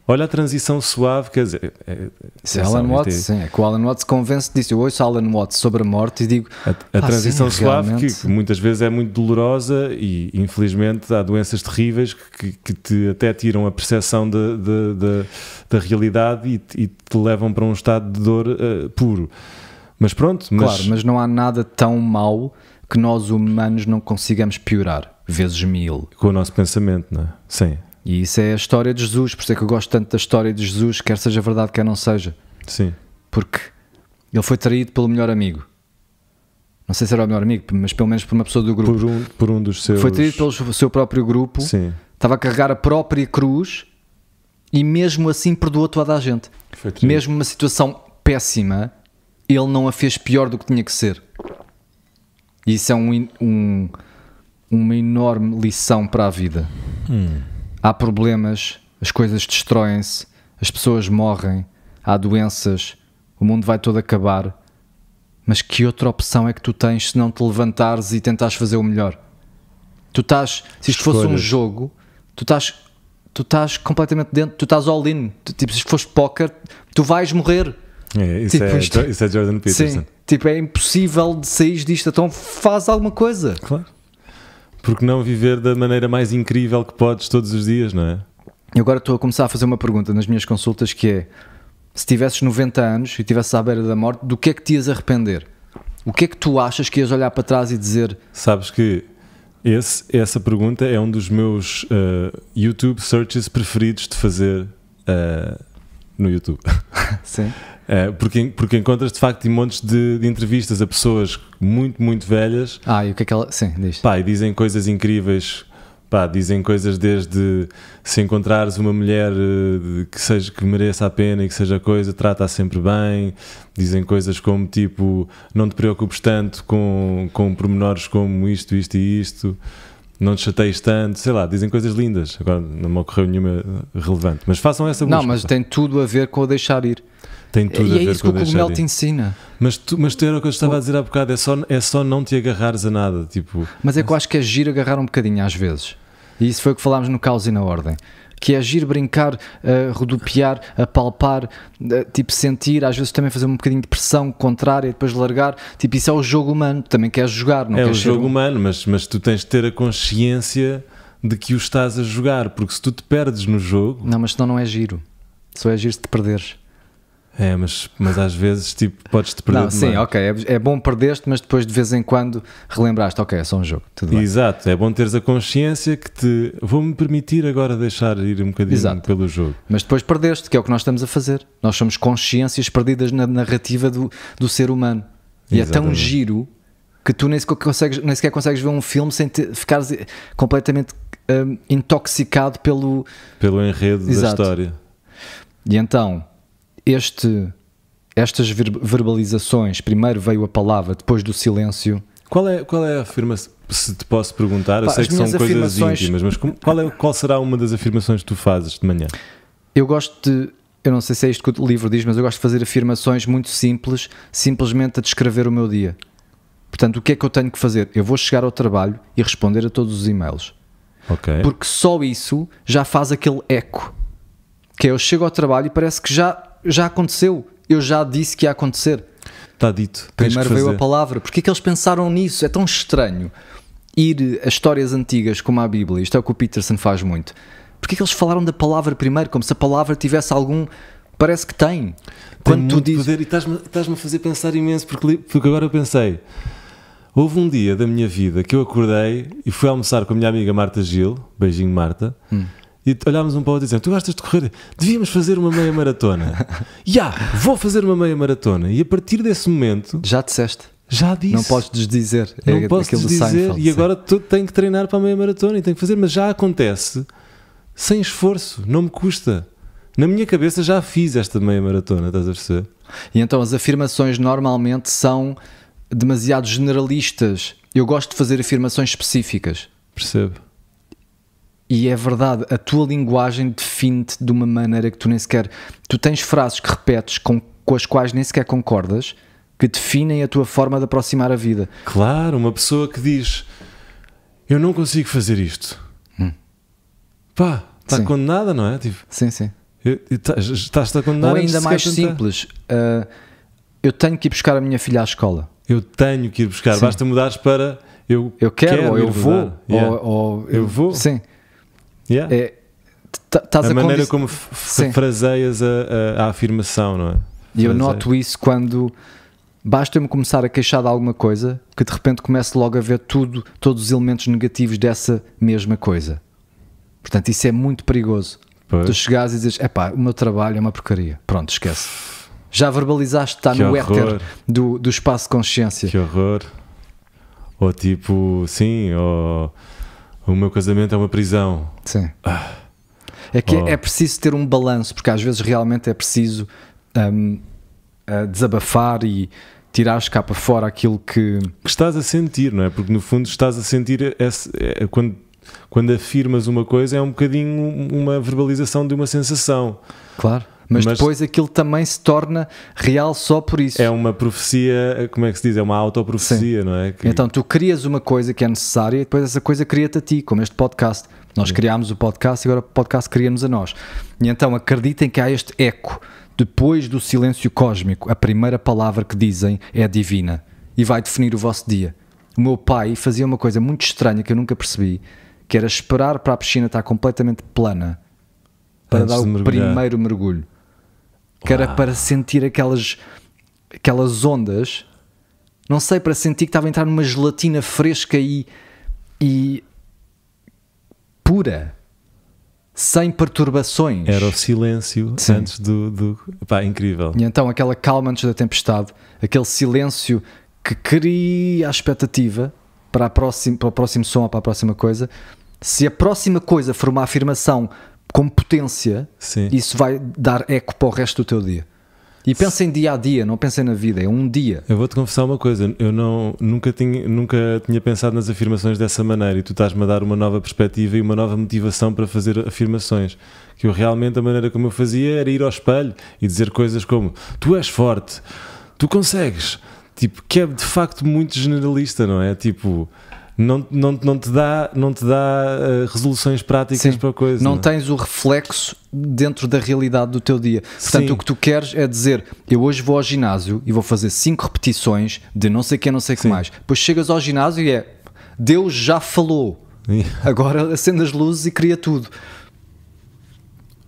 Olha a transição suave, quer dizer. É, é, é Alan é, Watts, sim, é que o Alan Watts convence disso. Eu ouço Alan Watts sobre a morte e digo. A, a ah, transição sim, suave, que muitas vezes é muito dolorosa e, infelizmente, há doenças terríveis que, que te até tiram a percepção da, da, da, realidade e, e, te levam para um estado de dor uh, puro. Mas pronto. Mas... Claro, mas não há nada tão mau que nós humanos não consigamos piorar, vezes mil. Com o nosso pensamento, não é? Sim. E isso é a história de Jesus, por isso é que eu gosto tanto da história de Jesus, quer seja verdade, quer não seja. Sim. Porque ele foi traído pelo melhor amigo. Não sei se era o melhor amigo, mas pelo menos por uma pessoa do grupo. Por um, por um dos seus. Foi traído pelo seu próprio grupo. Sim. Estava a carregar a própria cruz e mesmo assim perdoou toda a gente. Foi mesmo uma situação péssima, ele não a fez pior do que tinha que ser. Isso é um, um uma enorme lição para a vida. Hum. Há problemas, as coisas destroem-se, as pessoas morrem, há doenças, o mundo vai todo acabar. Mas que outra opção é que tu tens se não te levantares e tentares fazer o melhor? Tu estás, se isto Escolhas. fosse um jogo, tu estás, tu estás completamente dentro, tu estás all in. Tu, tipo, se fosse póquer, tu vais morrer. É, isso, tipo, é, isto, isso é Jordan Peterson. Sim, tipo, é impossível de sair disto, então faz alguma coisa. Claro porque não viver da maneira mais incrível que podes todos os dias, não é? E agora estou a começar a fazer uma pergunta nas minhas consultas que é: se tivesses 90 anos e estivesses à beira da morte, do que é que te ias arrepender? O que é que tu achas que ias olhar para trás e dizer? Sabes que esse, essa pergunta é um dos meus uh, YouTube searches preferidos de fazer uh, no YouTube. Sim. Eh, porque, porque encontras de facto montes de, de, entrevistas a pessoas muito, muito velhas. Ah, e o que é que ela. Sim, diz. Pá, e dizem coisas incríveis. Pá, dizem coisas desde se encontrares uma mulher eh, que, seja, que mereça a pena e que seja coisa, trata-a sempre bem. Dizem coisas como tipo, não te preocupes tanto com, com pormenores como isto, isto e isto não te chateias tanto, sei lá, dizem coisas lindas. Agora não me ocorreu nenhuma relevante, mas façam essa busca. Não, mas tem tudo a ver com o deixar ir tem tudo e é a é ver isso com que o cogumelo te ensina. Mas tu, mas tu era o que eu estava a dizer há bocado, é só, é só não te agarrares a nada. Tipo... Mas é que eu acho que é giro agarrar um bocadinho às vezes. E isso foi o que falámos no Caos e na Ordem. Que é agir, brincar, eh, rodopiar, apalpar, eh, tipo sentir, às vezes também fazer um bocadinho de pressão contrária, depois largar. Tipo, isso é o jogo humano, também queres jogar, não é? É o jogo um... humano, mas, mas tu tens de ter a consciência de que o estás a jogar, porque se tu te perdes no jogo. Não, mas senão não é giro. Só é giro se te perderes. É, mas, mas às vezes tipo, podes-te perder. Não, sim, ok. É, é bom perder mas depois de vez em quando relembraste, ok, é só um jogo. Tudo Exato, é bom teres a consciência que te vou-me permitir agora deixar ir um bocadinho Exato. pelo jogo. Mas depois perdeste, que é o que nós estamos a fazer. Nós somos consciências perdidas na narrativa do, do ser humano. E Exatamente. é tão giro que tu nem sequer consegues, nem sequer consegues ver um filme sem te, ficares completamente hum, intoxicado pelo, pelo enredo Exato. da história. E então este, estas verbalizações, primeiro veio a palavra, depois do silêncio. Qual é, qual é a afirmação? Se te posso perguntar, Pá, eu sei que são coisas íntimas, mas como, qual, é, qual será uma das afirmações que tu fazes de manhã? Eu gosto de. Eu não sei se é isto que o livro diz, mas eu gosto de fazer afirmações muito simples, simplesmente a descrever o meu dia. Portanto, o que é que eu tenho que fazer? Eu vou chegar ao trabalho e responder a todos os e-mails. Ok. Porque só isso já faz aquele eco. Que é eu chego ao trabalho e parece que já já aconteceu, eu já disse que ia acontecer. Está dito. Primeiro veio a palavra. Porquê é que eles pensaram nisso? É tão estranho ir a histórias antigas como a Bíblia, isto é o que o Peterson faz muito. Porquê é que eles falaram da palavra primeiro, como se a palavra tivesse algum Parece que tem. Quando tem tu dizes... poder e estás-me a fazer pensar imenso, porque, porque agora eu pensei. Houve um dia da minha vida que eu acordei e fui almoçar com a minha amiga Marta Gil, beijinho Marta, hum e olhámos um para o outro e dizemos: Tu gostas de correr? Devíamos fazer uma meia maratona. Já, yeah, vou fazer uma meia maratona. E a partir desse momento. Já disseste. Já disse. Não podes desdizer. É não é posso desdizer. Seinfeld, e agora tu, tenho que treinar para a meia maratona e tenho que fazer, mas já acontece sem esforço, não me custa. Na minha cabeça já fiz esta meia maratona, estás a perceber? E então as afirmações normalmente são demasiado generalistas. Eu gosto de fazer afirmações específicas. Percebo. E é verdade, a tua linguagem define-te de uma maneira que tu nem sequer. Tu tens frases que repetes com, com as quais nem sequer concordas, que definem a tua forma de aproximar a vida. Claro, uma pessoa que diz: Eu não consigo fazer isto. Hum. Pá, está condenada, não é? Tipo, sim, sim. Tá, estás-te a condenar Ou ainda mais simples: uh, Eu tenho que ir buscar a minha filha à escola. Eu tenho que ir buscar, sim. basta mudares para eu, eu quero, quero ou eu vou, ou, yeah. ou, eu, eu vou. Sim. Yeah. É, a, a maneira como fraseias a, a, a, afirmação, não é? E eu noto isso quando basta-me começar a queixar de alguma coisa que de repente começo logo a ver tudo, todos os elementos negativos dessa mesma coisa. Portanto, isso é muito perigoso. Pois. Tu chegares e dizes, pá, o meu trabalho é uma porcaria. Pronto, esquece. Já verbalizaste, está no horror. éter do, do espaço de consciência. Que horror. Ou tipo, sim, ou o meu casamento é uma prisão. Sim. Ah. É que oh. é preciso ter um balanço, porque às vezes realmente é preciso um, desabafar e tirar cá para fora aquilo que... que... estás a sentir, não é? Porque no fundo estás a sentir esse, é, é quando, quando afirmas uma coisa é um bocadinho uma verbalização de uma sensação. Claro. Mas, mas, depois aquilo também se torna real só por isso. É uma profecia, como é que se diz? É uma autoprofecia, não é? Que... Então tu crias uma coisa que é necessária e depois essa coisa cria-te a ti, como este podcast. Nós Sim. criámos o podcast e agora o podcast cria-nos a nós. E então acreditem que há este eco. Depois do silêncio cósmico, a primeira palavra que dizem é divina e vai definir o vosso dia. O meu pai fazia uma coisa muito estranha que eu nunca percebi, que era esperar para a piscina estar completamente plana para Antes dar o mergulhar. primeiro mergulho que era ah. para sentir aquelas, aquelas ondas, não sei, para sentir que estava a entrar numa gelatina fresca e, e pura sem perturbações. Era o silêncio Sim. antes do, do. Pá, incrível. E então aquela calma antes da tempestade, aquele silêncio que cria a expectativa para, a próxima, para o próximo som ou para a próxima coisa. Se a próxima coisa for uma afirmação como potência, Sim. isso vai dar eco para o resto do teu dia. E pensa em dia a dia, não pensa na vida, é um dia. Eu vou-te confessar uma coisa, eu não, nunca, tinha, nunca tinha pensado nas afirmações dessa maneira e tu estás-me a dar uma nova perspectiva e uma nova motivação para fazer afirmações. Que eu realmente, a maneira como eu fazia era ir ao espelho e dizer coisas como: Tu és forte, tu consegues. Tipo, que é de facto muito generalista, não é? Tipo, não, não, não te dá, não te dá uh, resoluções práticas Sim. para a coisa. Não, não, é? tens o reflexo dentro da realidade do teu dia. Portanto, Sim. o que tu queres é dizer: eu hoje vou ao ginásio e vou fazer cinco repetições de não sei o que, não sei o que mais. Depois chegas ao ginásio e é Deus já falou. Agora acende as luzes e cria tudo.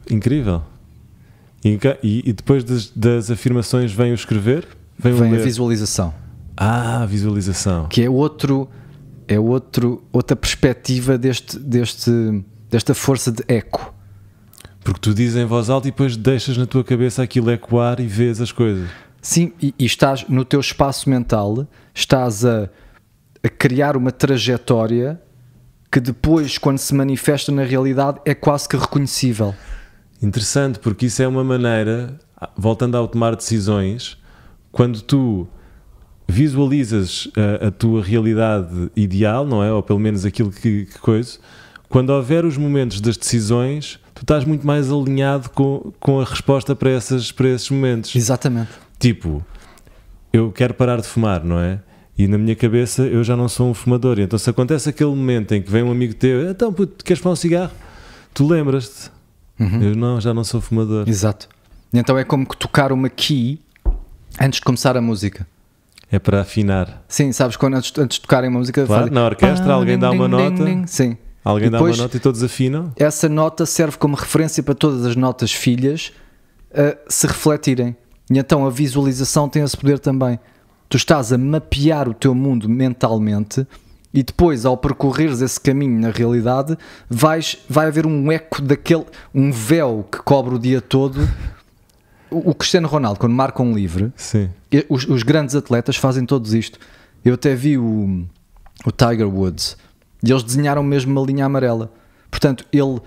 Incrível. E, e depois das, das, afirmações vem o escrever? Vem, vem o a visualização. Ah, visualização. Que é outro é outro, outra perspectiva deste, deste, desta força de eco. Porque tu dizes em voz alta e depois deixas na tua cabeça aquilo ecoar e vês as coisas. Sim, e, e estás no teu espaço mental, estás a, a criar uma trajetória que depois, quando se manifesta na realidade, é quase que reconhecível. Interessante, porque isso é uma maneira, voltando ao tomar decisões, quando tu visualizas a, a, tua realidade ideal, não é? Ou pelo menos aquilo que, que coisa. Quando houver os momentos das decisões, tu estás muito mais alinhado com, com a resposta para, essas, para esses momentos. Exatamente. Tipo, eu quero parar de fumar, não é? E na minha cabeça eu já não sou um fumador. Então se acontece aquele momento em que vem um amigo teu, então puto, queres fumar um cigarro? Tu lembras-te. Uhum. Eu não, já não sou fumador. Exato. Então é como que tocar uma key antes de começar a música. É para afinar. Sim, sabes quando antes, antes de tocarem uma música. Claro, fazem... na orquestra alguém dá uma nota. sim. Alguém dá uma nota e todos afinam. Essa nota serve como referência para todas as notas filhas uh, se refletirem. E então a visualização tem esse poder também. Tu estás a mapear o teu mundo mentalmente e depois, ao percorreres esse caminho na realidade, vais, vai haver um eco daquele. um véu que cobre o dia todo. O Cristiano Ronaldo, quando marca um livre, Sim os, os, grandes atletas fazem todos isto. Eu até vi o, o Tiger Woods e eles desenharam mesmo uma linha amarela. Portanto, ele,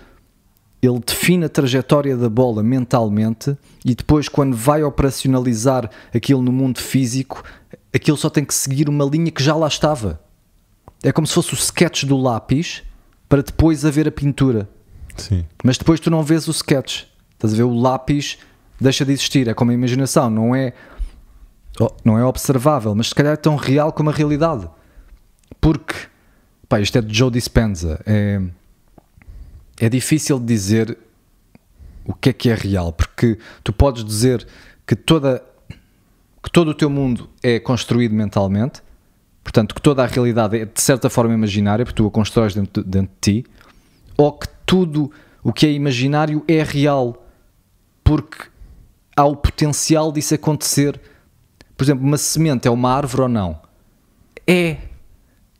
ele define a trajetória da bola mentalmente e depois, quando vai operacionalizar aquilo no mundo físico, aquilo só tem que seguir uma linha que já lá estava. É como se fosse o sketch do lápis para depois haver a pintura. Sim. Mas depois tu não vês o sketch. Estás a ver? O lápis deixa de existir. É como a imaginação, não é Oh, não é observável, mas se calhar é tão real como a realidade. Porque, pá, isto é de Joe Dispenza, é, é difícil dizer o que é que é real, porque tu podes dizer que, toda, que todo o teu mundo é construído mentalmente, portanto, que toda a realidade é de certa forma imaginária, porque tu a constróis dentro de, dentro de ti, ou que tudo o que é imaginário é real, porque há o potencial disso acontecer por exemplo, uma semente é uma árvore ou não? É.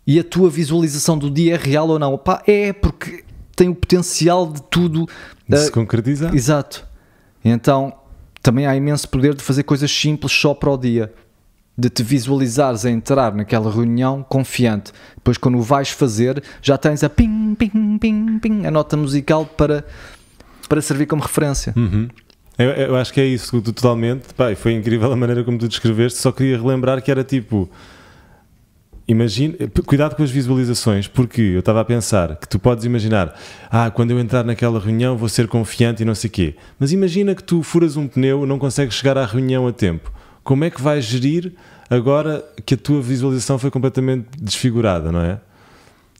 E a tua visualização do dia é real ou não? Opa, é, porque tem o potencial de tudo. De uh, se ah, concretizar. Exato. Então, também há imenso poder de fazer coisas simples só para o dia. De te visualizares a entrar naquela reunião confiante. Depois, quando o vais fazer, já tens a ping ping ping ping, a nota musical para, para servir como referência. Uhum. Eu, eu, acho que é isso totalmente. foi incrível a maneira como tu descreveste. Só queria relembrar que era tipo. Imagina, cuidado com as visualizações, porque eu estava a pensar que tu podes imaginar, ah, quando eu entrar naquela reunião vou ser confiante e não sei quê. Mas imagina que tu furas um pneu e não consegues chegar à reunião a tempo. Como é que vais gerir agora que a tua visualização foi completamente desfigurada, não é?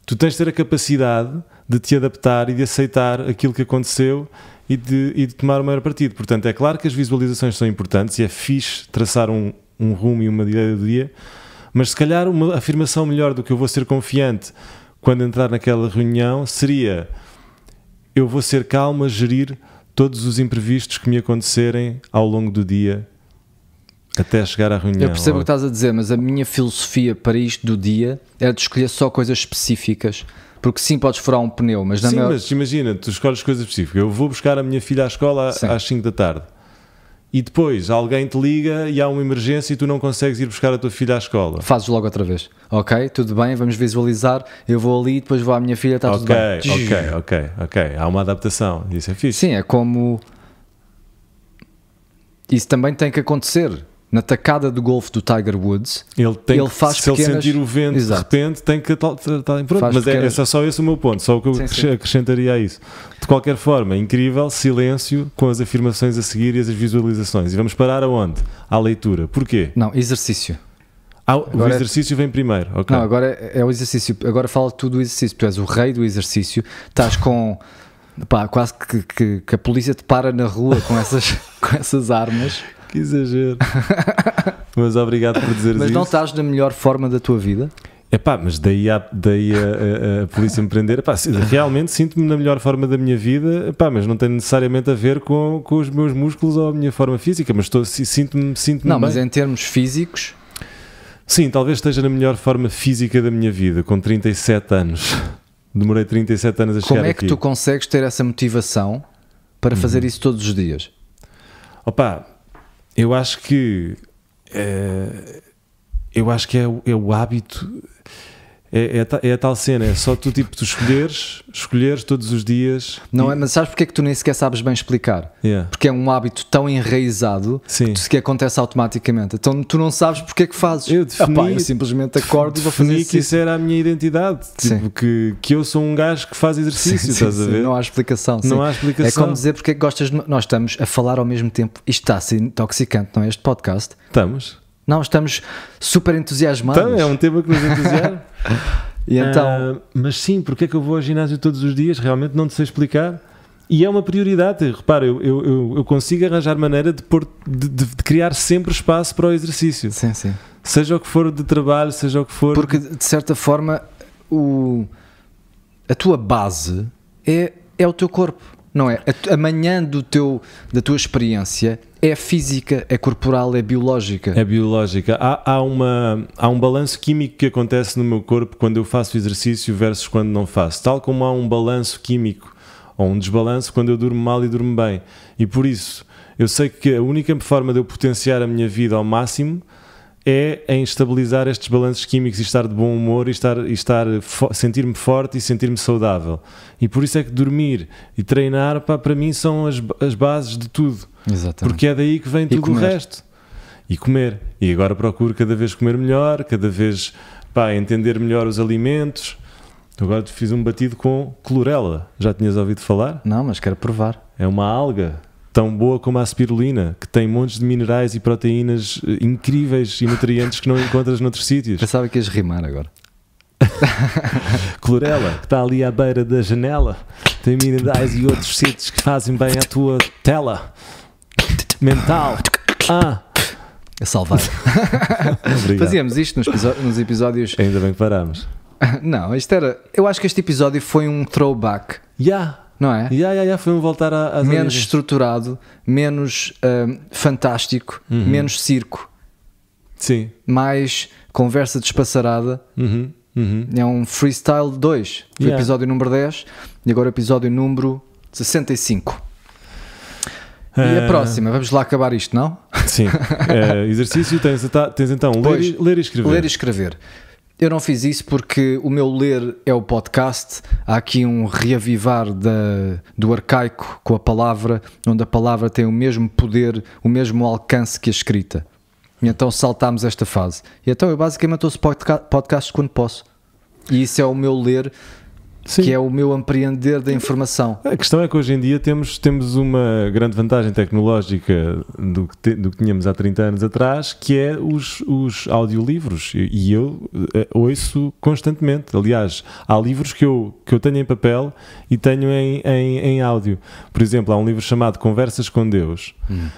Tu tens de ter a capacidade de te adaptar e de aceitar aquilo que aconteceu e de, e de tomar o maior partido. Portanto, é claro que as visualizações são importantes e é fixe traçar um, um rumo e uma ideia do dia, mas se calhar uma afirmação melhor do que eu vou ser confiante quando entrar naquela reunião seria eu vou ser calmo a gerir todos os imprevistos que me acontecerem ao longo do dia até chegar à reunião. Eu percebo o que estás a dizer, mas a minha filosofia para isto do dia era é de escolher só coisas específicas porque sim, podes furar um pneu, mas na Sim, maior... mas imagina, tu escolhes coisa específica. Eu vou buscar a minha filha à escola sim. às 5 da tarde. E depois alguém te liga e há uma emergência e tu não consegues ir buscar a tua filha à escola. Fazes logo outra vez. Ok, tudo bem, vamos visualizar. Eu vou ali, depois vou à minha filha, está okay, tudo bem. Ok, ok, ok. Há uma adaptação. Isso é fixe. Sim, é como. Isso também tem que acontecer na tacada do golfe do Tiger Woods, ele, tem ele faz Se pequenas... ele sentir o vento Exato. de repente, tem que estar pronto. Mas é, pequenas... é, é só esse o meu ponto, só o que eu sim, acrescentaria a isso. De qualquer forma, incrível, silêncio com as afirmações a seguir e as visualizações. E vamos parar aonde? À leitura. Porquê? Não, exercício. Ah, o é- exercício é... vem primeiro, ok. Não, agora é, é o exercício. Agora fala tudo do exercício. Tu és o rei do exercício, estás com. Pá, quase que, que, que, a polícia te para na rua com essas, com essas armas que exagero. mas obrigado por dizeres isso. Mas não estás na melhor forma da tua vida? É pá, mas daí, a, daí a, a, a polícia me prender, epá, realmente sinto-me na melhor forma da minha vida, epá, mas não tem necessariamente a ver com, com os meus músculos ou a minha forma física, mas estou, sinto-me sinto Não, bem. mas em termos físicos... Sim, talvez esteja na melhor forma física da minha vida, com 37 anos. Demorei 37 anos a Como chegar Como é que aqui. tu consegues ter essa motivação para fazer uhum. isso todos os dias? Opa, eu acho que. Uh, eu acho que é, é o hábito é, é, é, a tal cena, é só tu tipo tu escolheres, escolheres todos os dias. Não é? e... é, mas sabes porque é que tu nem sequer sabes bem explicar? Yeah. Porque é um hábito tão enraizado Sim. que sequer acontece automaticamente. Então tu não sabes porque é que fazes. Eu defini, eu simplesmente acordo e vou fazer isso. que isso era a minha identidade, tipo, que, que eu sou um gajo que faz exercício, sim, estás a ver? Sim, não há explicação. Não há explicação. É como dizer porque é que gostas de... Nós estamos a falar ao mesmo tempo, isto está a intoxicante, não é? Este podcast. Estamos não, estamos super entusiasmados. Então, é um tema que nos entusiasma. e então... Uh, mas sim, porque é que eu vou ao ginásio todos os dias? Realmente não te sei explicar. E é uma prioridade, repara, eu, eu, eu consigo arranjar maneira de, pôr, de, de, criar sempre espaço para o exercício. Sim, sim. Seja o que for de trabalho, seja o que for. Porque, de certa forma, o, a tua base é, é o teu corpo, não é? A, a manhã do teu, da tua experiência é física, é corporal, é biológica. É biológica. Há, há, uma, há um balanço químico que acontece no meu corpo quando eu faço exercício versus quando não faço. Tal como há um balanço químico ou um desbalanço quando eu durmo mal e durmo bem. E por isso, eu sei que a única forma de eu potenciar a minha vida ao máximo é em estabilizar estes balanços químicos e estar de bom humor e estar, e estar sentir-me forte e sentir-me saudável. E por isso é que dormir e treinar pá, para mim são as, as bases de tudo. Exatamente. Porque é daí que vem tudo o resto. E comer. E agora procuro cada vez comer melhor, cada vez pá, entender melhor os alimentos. Agora fiz um batido com clorela. Já tinhas ouvido falar? Não, mas quero provar. É uma alga tão boa como a spirulina, que tem montes de minerais e proteínas eh, incríveis e nutrientes que não encontras noutros sítios. Pensava que ias rimar agora. Clorela, que está ali à beira da janela, tem minerais e outros sítios que fazem bem à tua tela mental. Ah. A salvar. Fazíamos isto nos, nos episódios. Ainda bem que parámos. Não, isto era. Eu acho que este episódio foi um throwback. Yeah não é? Yeah, yeah, yeah, foi um voltar a, às Menos origens. estruturado, menos hum, fantástico, uhum. menos circo. Sim. Mais conversa despassarada. Uhum. Uhum. É um Freestyle 2. Foi yeah. episódio número 10 e agora episódio número 65. E a eh, próxima, vamos lá acabar isto, não? Sim. é, exercício, tens, tens então ler, pois, ler e escrever. Ler e escrever. Eu não fiz isso porque o meu ler é o podcast. Há aqui um reavivar da, do arcaico com a palavra, onde a palavra tem o mesmo poder, o mesmo alcance que a escrita. E então saltámos esta fase. E então eu basicamente ouço podca podcasts quando posso. E isso é o meu ler Sim. que é o meu empreender da informação. A questão é que hoje em dia temos, temos uma grande vantagem tecnológica do que, te, do que tínhamos há 30 anos atrás, que é os, os audiolivros. E eu eh, ouço constantemente. Aliás, há livros que eu, que eu tenho em papel e tenho em, em, em áudio. Por exemplo, há um livro chamado Conversas com Deus, hum.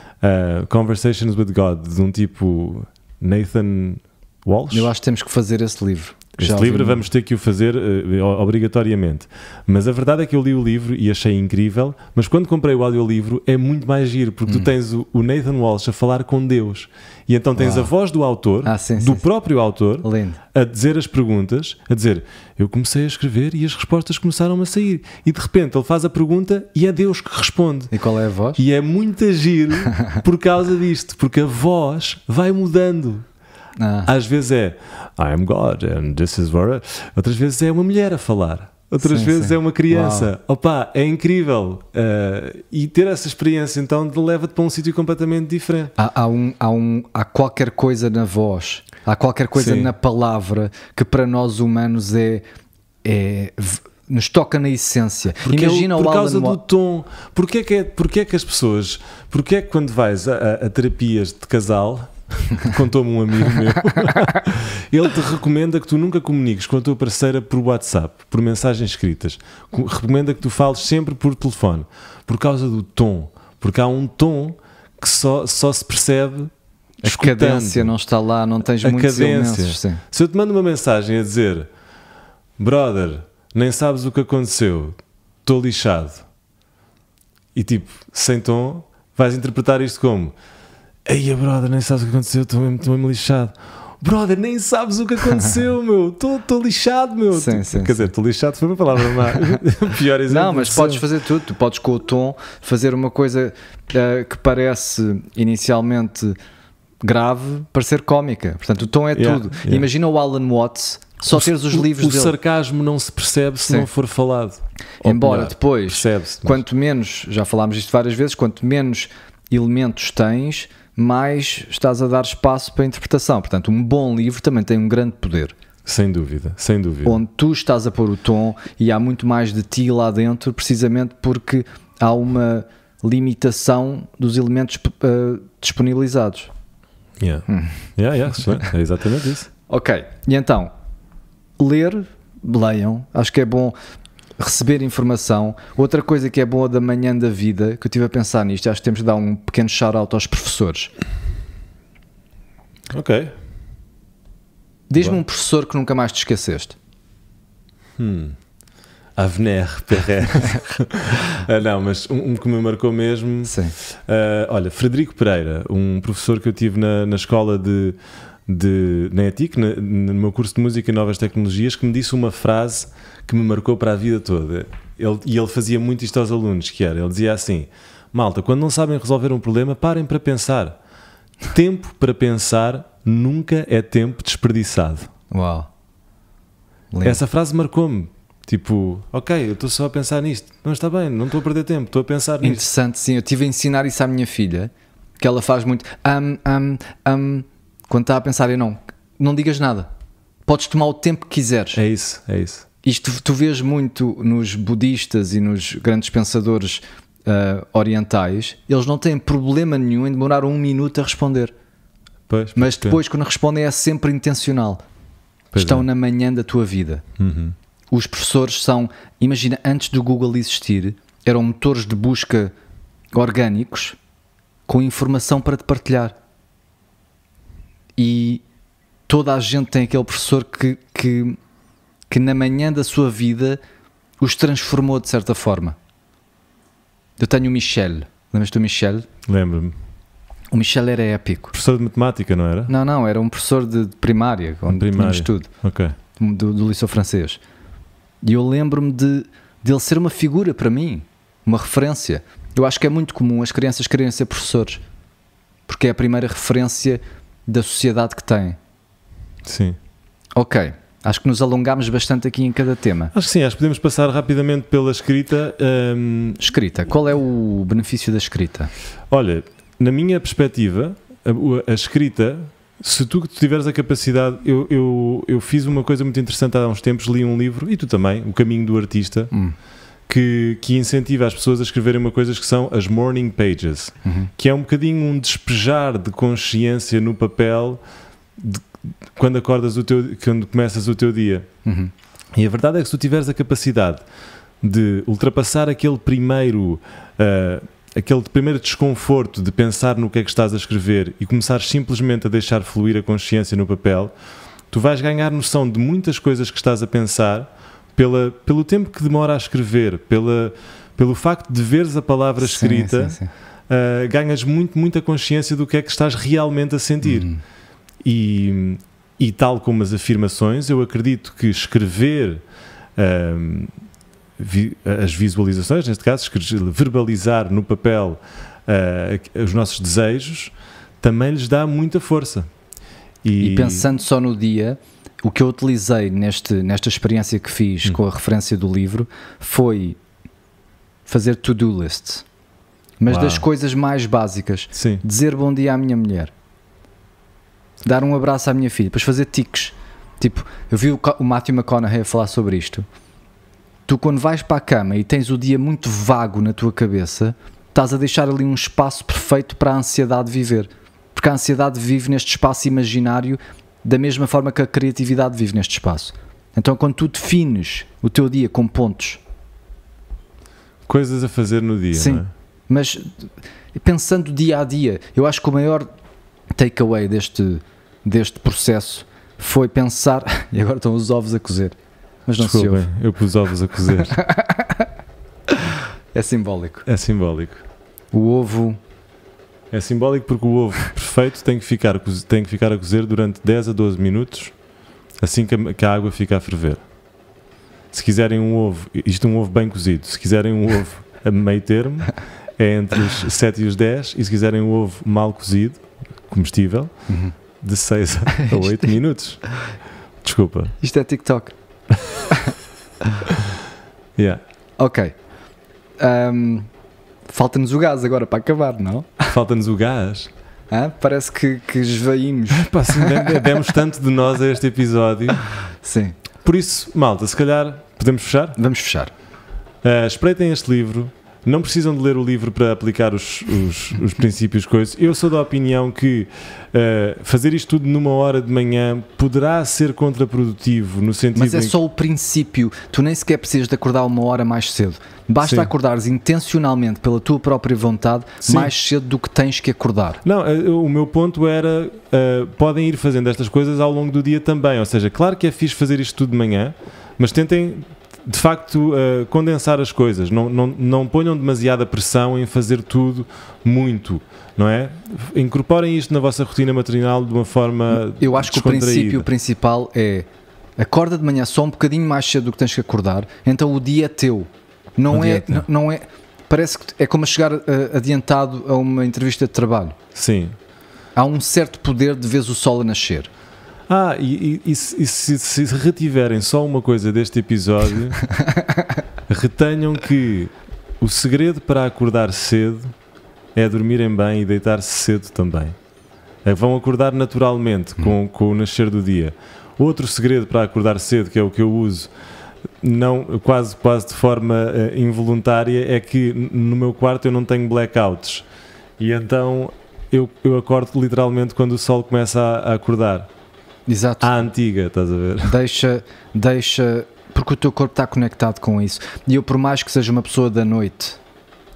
uh, Conversations with God, de um tipo Nathan Walsh. Eu acho que temos que fazer esse livro. Este livro vamos ter que o fazer uh, obrigatoriamente. Mas a verdade é que eu li o livro e achei incrível, mas quando comprei o audiolivro é muito mais giro, porque hum. tu tens o, o, Nathan Walsh a falar com Deus. E então tens Uau. a voz do autor, ah, sim, do sim, próprio sim. autor, Lindo. a dizer as perguntas, a dizer eu comecei a escrever e as respostas começaram a sair. E de repente ele faz a pergunta e é Deus que responde. E qual é a voz? E é muito giro por causa disto, porque a voz vai mudando. Ah. Às vezes é I am God and this is where. Outras vezes é uma mulher a falar. Outras sim, vezes sim. é uma criança. Uau. Opa, é incrível. Uh, e ter essa experiência então leva-te para um sítio completamente diferente. Há, há, um, há, um, há qualquer coisa na voz, há qualquer coisa sim. na palavra que para nós humanos é. é nos toca na essência. Porque Imagina é o, por causa Alan... do tom. Porquê é que, é, porquê é que as pessoas. Porquê é que quando vais a, a, a terapias de casal Contou-me um amigo meu. Ele te recomenda que tu nunca comuniques com a tua parceira por WhatsApp, por mensagens escritas. Recomenda que tu fales sempre por telefone, por causa do tom. Porque há um tom que só, só se percebe a escutando. cadência não está lá, não tens a muitos cadência. Imensos, Se eu te mando uma mensagem a dizer Brother, nem sabes o que aconteceu, estou lixado. E tipo, sem tom, vais interpretar isto como aí, brother, nem sabes o que aconteceu, estou mesmo, mesmo lixado. Brother, nem sabes o que aconteceu, meu. Estou lixado, meu. Sim, tipo, sim, Quer sim. dizer, estou lixado foi uma palavra má. Pior exemplo. Não, mas podes fazer tudo. Tu podes com o tom fazer uma coisa uh, que parece inicialmente grave parecer cómica. Portanto, o tom é yeah, tudo. Yeah. Imagina o Alan Watts só teres os livros o dele. O sarcasmo não se percebe se Sim. não for falado. Embora depois. depois, quanto menos, já falámos isto várias vezes, quanto menos elementos tens, mais estás a dar espaço para a interpretação. Portanto, um bom livro também tem um grande poder. Sem dúvida, sem dúvida. Onde tu estás a pôr o tom e há muito mais de ti lá dentro, precisamente porque há uma limitação dos elementos uh, disponibilizados. Yeah. Hum. Yeah, yeah, é, é exatamente isso. ok, e então, ler, leiam. Acho que é bom receber informação. Outra coisa que é boa da manhã da vida, que eu estive a pensar nisto, acho que temos de dar um pequeno shout-out aos professores. Ok. Diz-me um professor que nunca mais te esqueceste. Hum. Avenir Perret. Ah, não, mas um, um, que me marcou mesmo. Sim. Uh, olha, Frederico Pereira, um professor que eu tive na, na escola de de, na ETIC, no meu curso de Música e Novas Tecnologias, que me disse uma frase que me marcou para a vida toda. Ele, e ele fazia muito isto aos alunos, que era, ele dizia assim, malta, quando não sabem resolver um problema, parem para pensar. Tempo para pensar nunca é tempo desperdiçado. Uau. Lindo. Essa frase marcou-me. Tipo, ok, eu estou só a pensar nisto. Não está bem, não estou a perder tempo, estou a pensar nisto. Interessante, sim. Eu tive a ensinar isso à minha filha, que ela faz muito. Um, um, um, quando está a pensar em não, não digas nada. Podes tomar o tempo que quiseres. É isso, é isso. Isto tu vês muito nos budistas e nos grandes pensadores uh, orientais, eles não têm problema nenhum em demorar um minuto a responder. Pois, pois, Mas depois, quando respondem, é sempre intencional. Pois Estão é. na manhã da tua vida. Uhum. Os professores são, imagina, antes do Google existir, eram motores de busca orgânicos com informação para te partilhar e toda a gente tem aquele professor que, que, que na manhã da sua vida os transformou de certa forma. Eu tenho o Michel. Lembras-te do Michel? Lembro-me. O Michel era épico. Professor de matemática, não era? Não, não, era um professor de, de primária, onde estudo, Ok. Do, do liceu francês. E eu lembro-me de, de ele ser uma figura para mim, uma referência. Eu acho que é muito comum as crianças quererem ser professores, porque é a primeira referência da sociedade que tem Sim. Ok. Acho que nos alongámos bastante aqui em cada tema. Acho que sim, acho que podemos passar rapidamente pela escrita. Um... Ehm, escrita, qual é o benefício da escrita? Olha, na minha perspectiva, a, a escrita, se tu tiveres a capacidade. Eu, eu, eu, fiz uma coisa muito interessante há uns tempos, li um livro, e tu também, O Caminho do Artista. Hum que, que, incentiva as pessoas a escreverem uma coisa que são as morning pages, uhum. que é um bocadinho um despejar de consciência no papel de, quando acordas o teu, quando começas o teu dia. Uhum. E a verdade é que se tu tiveres a capacidade de ultrapassar aquele primeiro uh, aquele primeiro desconforto de pensar no que é que estás a escrever e começar simplesmente a deixar fluir a consciência no papel, tu vais ganhar noção de muitas coisas que estás a pensar pela, pelo tempo que demora a escrever, pela, pelo facto de veres a palavra sim, escrita, sim, sim. Uh, ganhas muito, muita consciência do que é que estás realmente a sentir. Uhum. E, e, tal como as afirmações, eu acredito que escrever. Uh, vi, as visualizações, neste caso, verbalizar no papel uh, os nossos desejos, também lhes dá muita força. E, e pensando só no dia, o que eu utilizei neste, nesta experiência que fiz hum. com a referência do livro foi fazer to-do list, mas Uau. das coisas mais básicas. Sim. Dizer bom dia à minha mulher, dar um abraço à minha filha, depois fazer tiques. Tipo, eu vi o, o Matthew McConaughey a falar sobre isto. Tu, quando vais para a cama e tens o dia muito vago na tua cabeça, estás a deixar ali um espaço perfeito para a ansiedade viver. Porque a ansiedade vive neste espaço imaginário da mesma forma que a criatividade vive neste espaço. Então, quando tu defines o teu dia com pontos, coisas a fazer no dia, sim, é? mas pensando dia a dia, eu acho que o maior takeaway deste, deste processo foi pensar. E agora estão os ovos a cozer, mas não Desculpa, se ouve. Eu pus ovos a cozer. é simbólico. É simbólico. O ovo. É simbólico porque o ovo feito tem que ficar, tem que ficar a cozer durante 10 a 12 minutos assim que a, que a água fica a ferver. Se quiserem um ovo, isto é um ovo bem cozido, se quiserem um ovo a meio termo, é entre os 7 e os 10, e se quiserem um ovo mal cozido, comestível, uhum. de 6 a 8 minutos. Desculpa. Isto é TikTok. yeah. Ok. Um, Falta-nos o gás agora para acabar, não? Falta-nos o gás? parece que, que esvaímos. demos tanto de nós a este episódio. Sim. Por isso, malta, se calhar podemos fechar? Vamos fechar. Uh, espreitem este livro, não precisam de ler o livro para aplicar os, os, os princípios, coisas. Eu sou da opinião que uh, fazer isto tudo numa hora de manhã poderá ser contraprodutivo, no sentido. Mas é só o princípio. Tu nem sequer precisas de acordar uma hora mais cedo. Basta Sim. acordares intencionalmente pela tua própria vontade Sim. mais cedo do que tens que acordar. Não, eh, o meu ponto era uh, podem ir fazendo estas coisas ao longo do dia também. Ou seja, claro que é fixe fazer isto tudo de manhã, mas tentem de facto uh, condensar as coisas, não, não, não ponham demasiada pressão em fazer tudo muito, não é? Incorporem isto na vossa rotina maternal de uma forma. Eu acho que o princípio principal é acorda de manhã só um bocadinho mais cedo do que tens que acordar, então o dia é teu. Não é, é não, não é. Parece que é como chegar uh, adiantado a uma entrevista de trabalho. Sim. Há um certo poder de ver o sol a nascer. Ah, e, e, e se, se, se, retiverem só uma coisa deste episódio, retenham que o segredo para acordar cedo é dormirem bem e deitar-se cedo também. É, vão acordar naturalmente hum. com, com o nascer do dia. Outro segredo para acordar cedo, que é o que eu uso, não quase quase de forma uh, involuntária é que no meu quarto eu não tenho blackouts e então eu, eu acordo literalmente quando o sol começa a, a acordar Exato. à antiga, estás a ver? Deixa, deixa, porque o teu corpo está conectado com isso. E eu, por mais que seja uma pessoa da noite,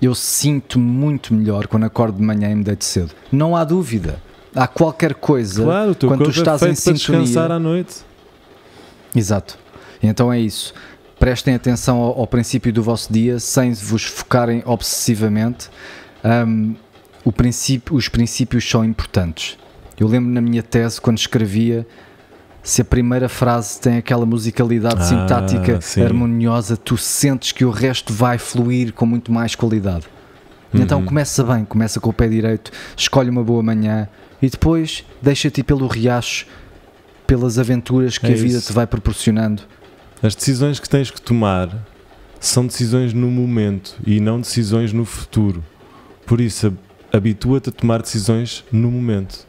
eu sinto muito melhor quando acordo de manhã e me deito cedo. Não há dúvida. Há qualquer coisa claro, quando tu é estás é em sintonia. descansar à noite. Exato. Então é isso. Prestem atenção ao, ao princípio do vosso dia sem vos focarem obsessivamente. Um, princípio, os princípios são importantes eu lembro na minha tese, quando escrevia, se a primeira frase tem aquela musicalidade ah, sintática sim. harmoniosa, tu sentes que o resto vai fluir com muito mais qualidade. Uhum. Então começa bem, começa com o pé direito, escolhe uma boa manhã e depois deixa-te pelo riacho, pelas aventuras que é a vida isso. te vai proporcionando. As decisões que tens que tomar são decisões no momento e não decisões no futuro. Por isso, habitua-te a tomar decisões no momento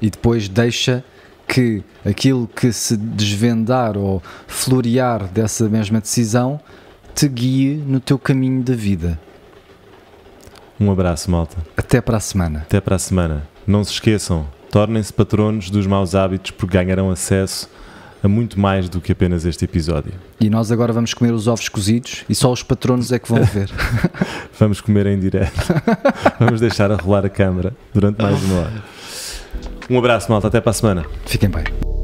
e depois deixa que aquilo que se desvendar ou florear dessa mesma decisão te guie no teu caminho da vida. Um abraço, malta. Até para a semana. Até para a semana. Não se esqueçam, tornem-se patronos dos maus hábitos porque ganharão acesso a muito mais do que apenas este episódio. E nós agora vamos comer os ovos cozidos e só os patronos é que vão ver. vamos comer em direto. vamos deixar a rolar a câmara durante mais uma hora. Um abraço, malta. Até para a semana. Fiquem bem.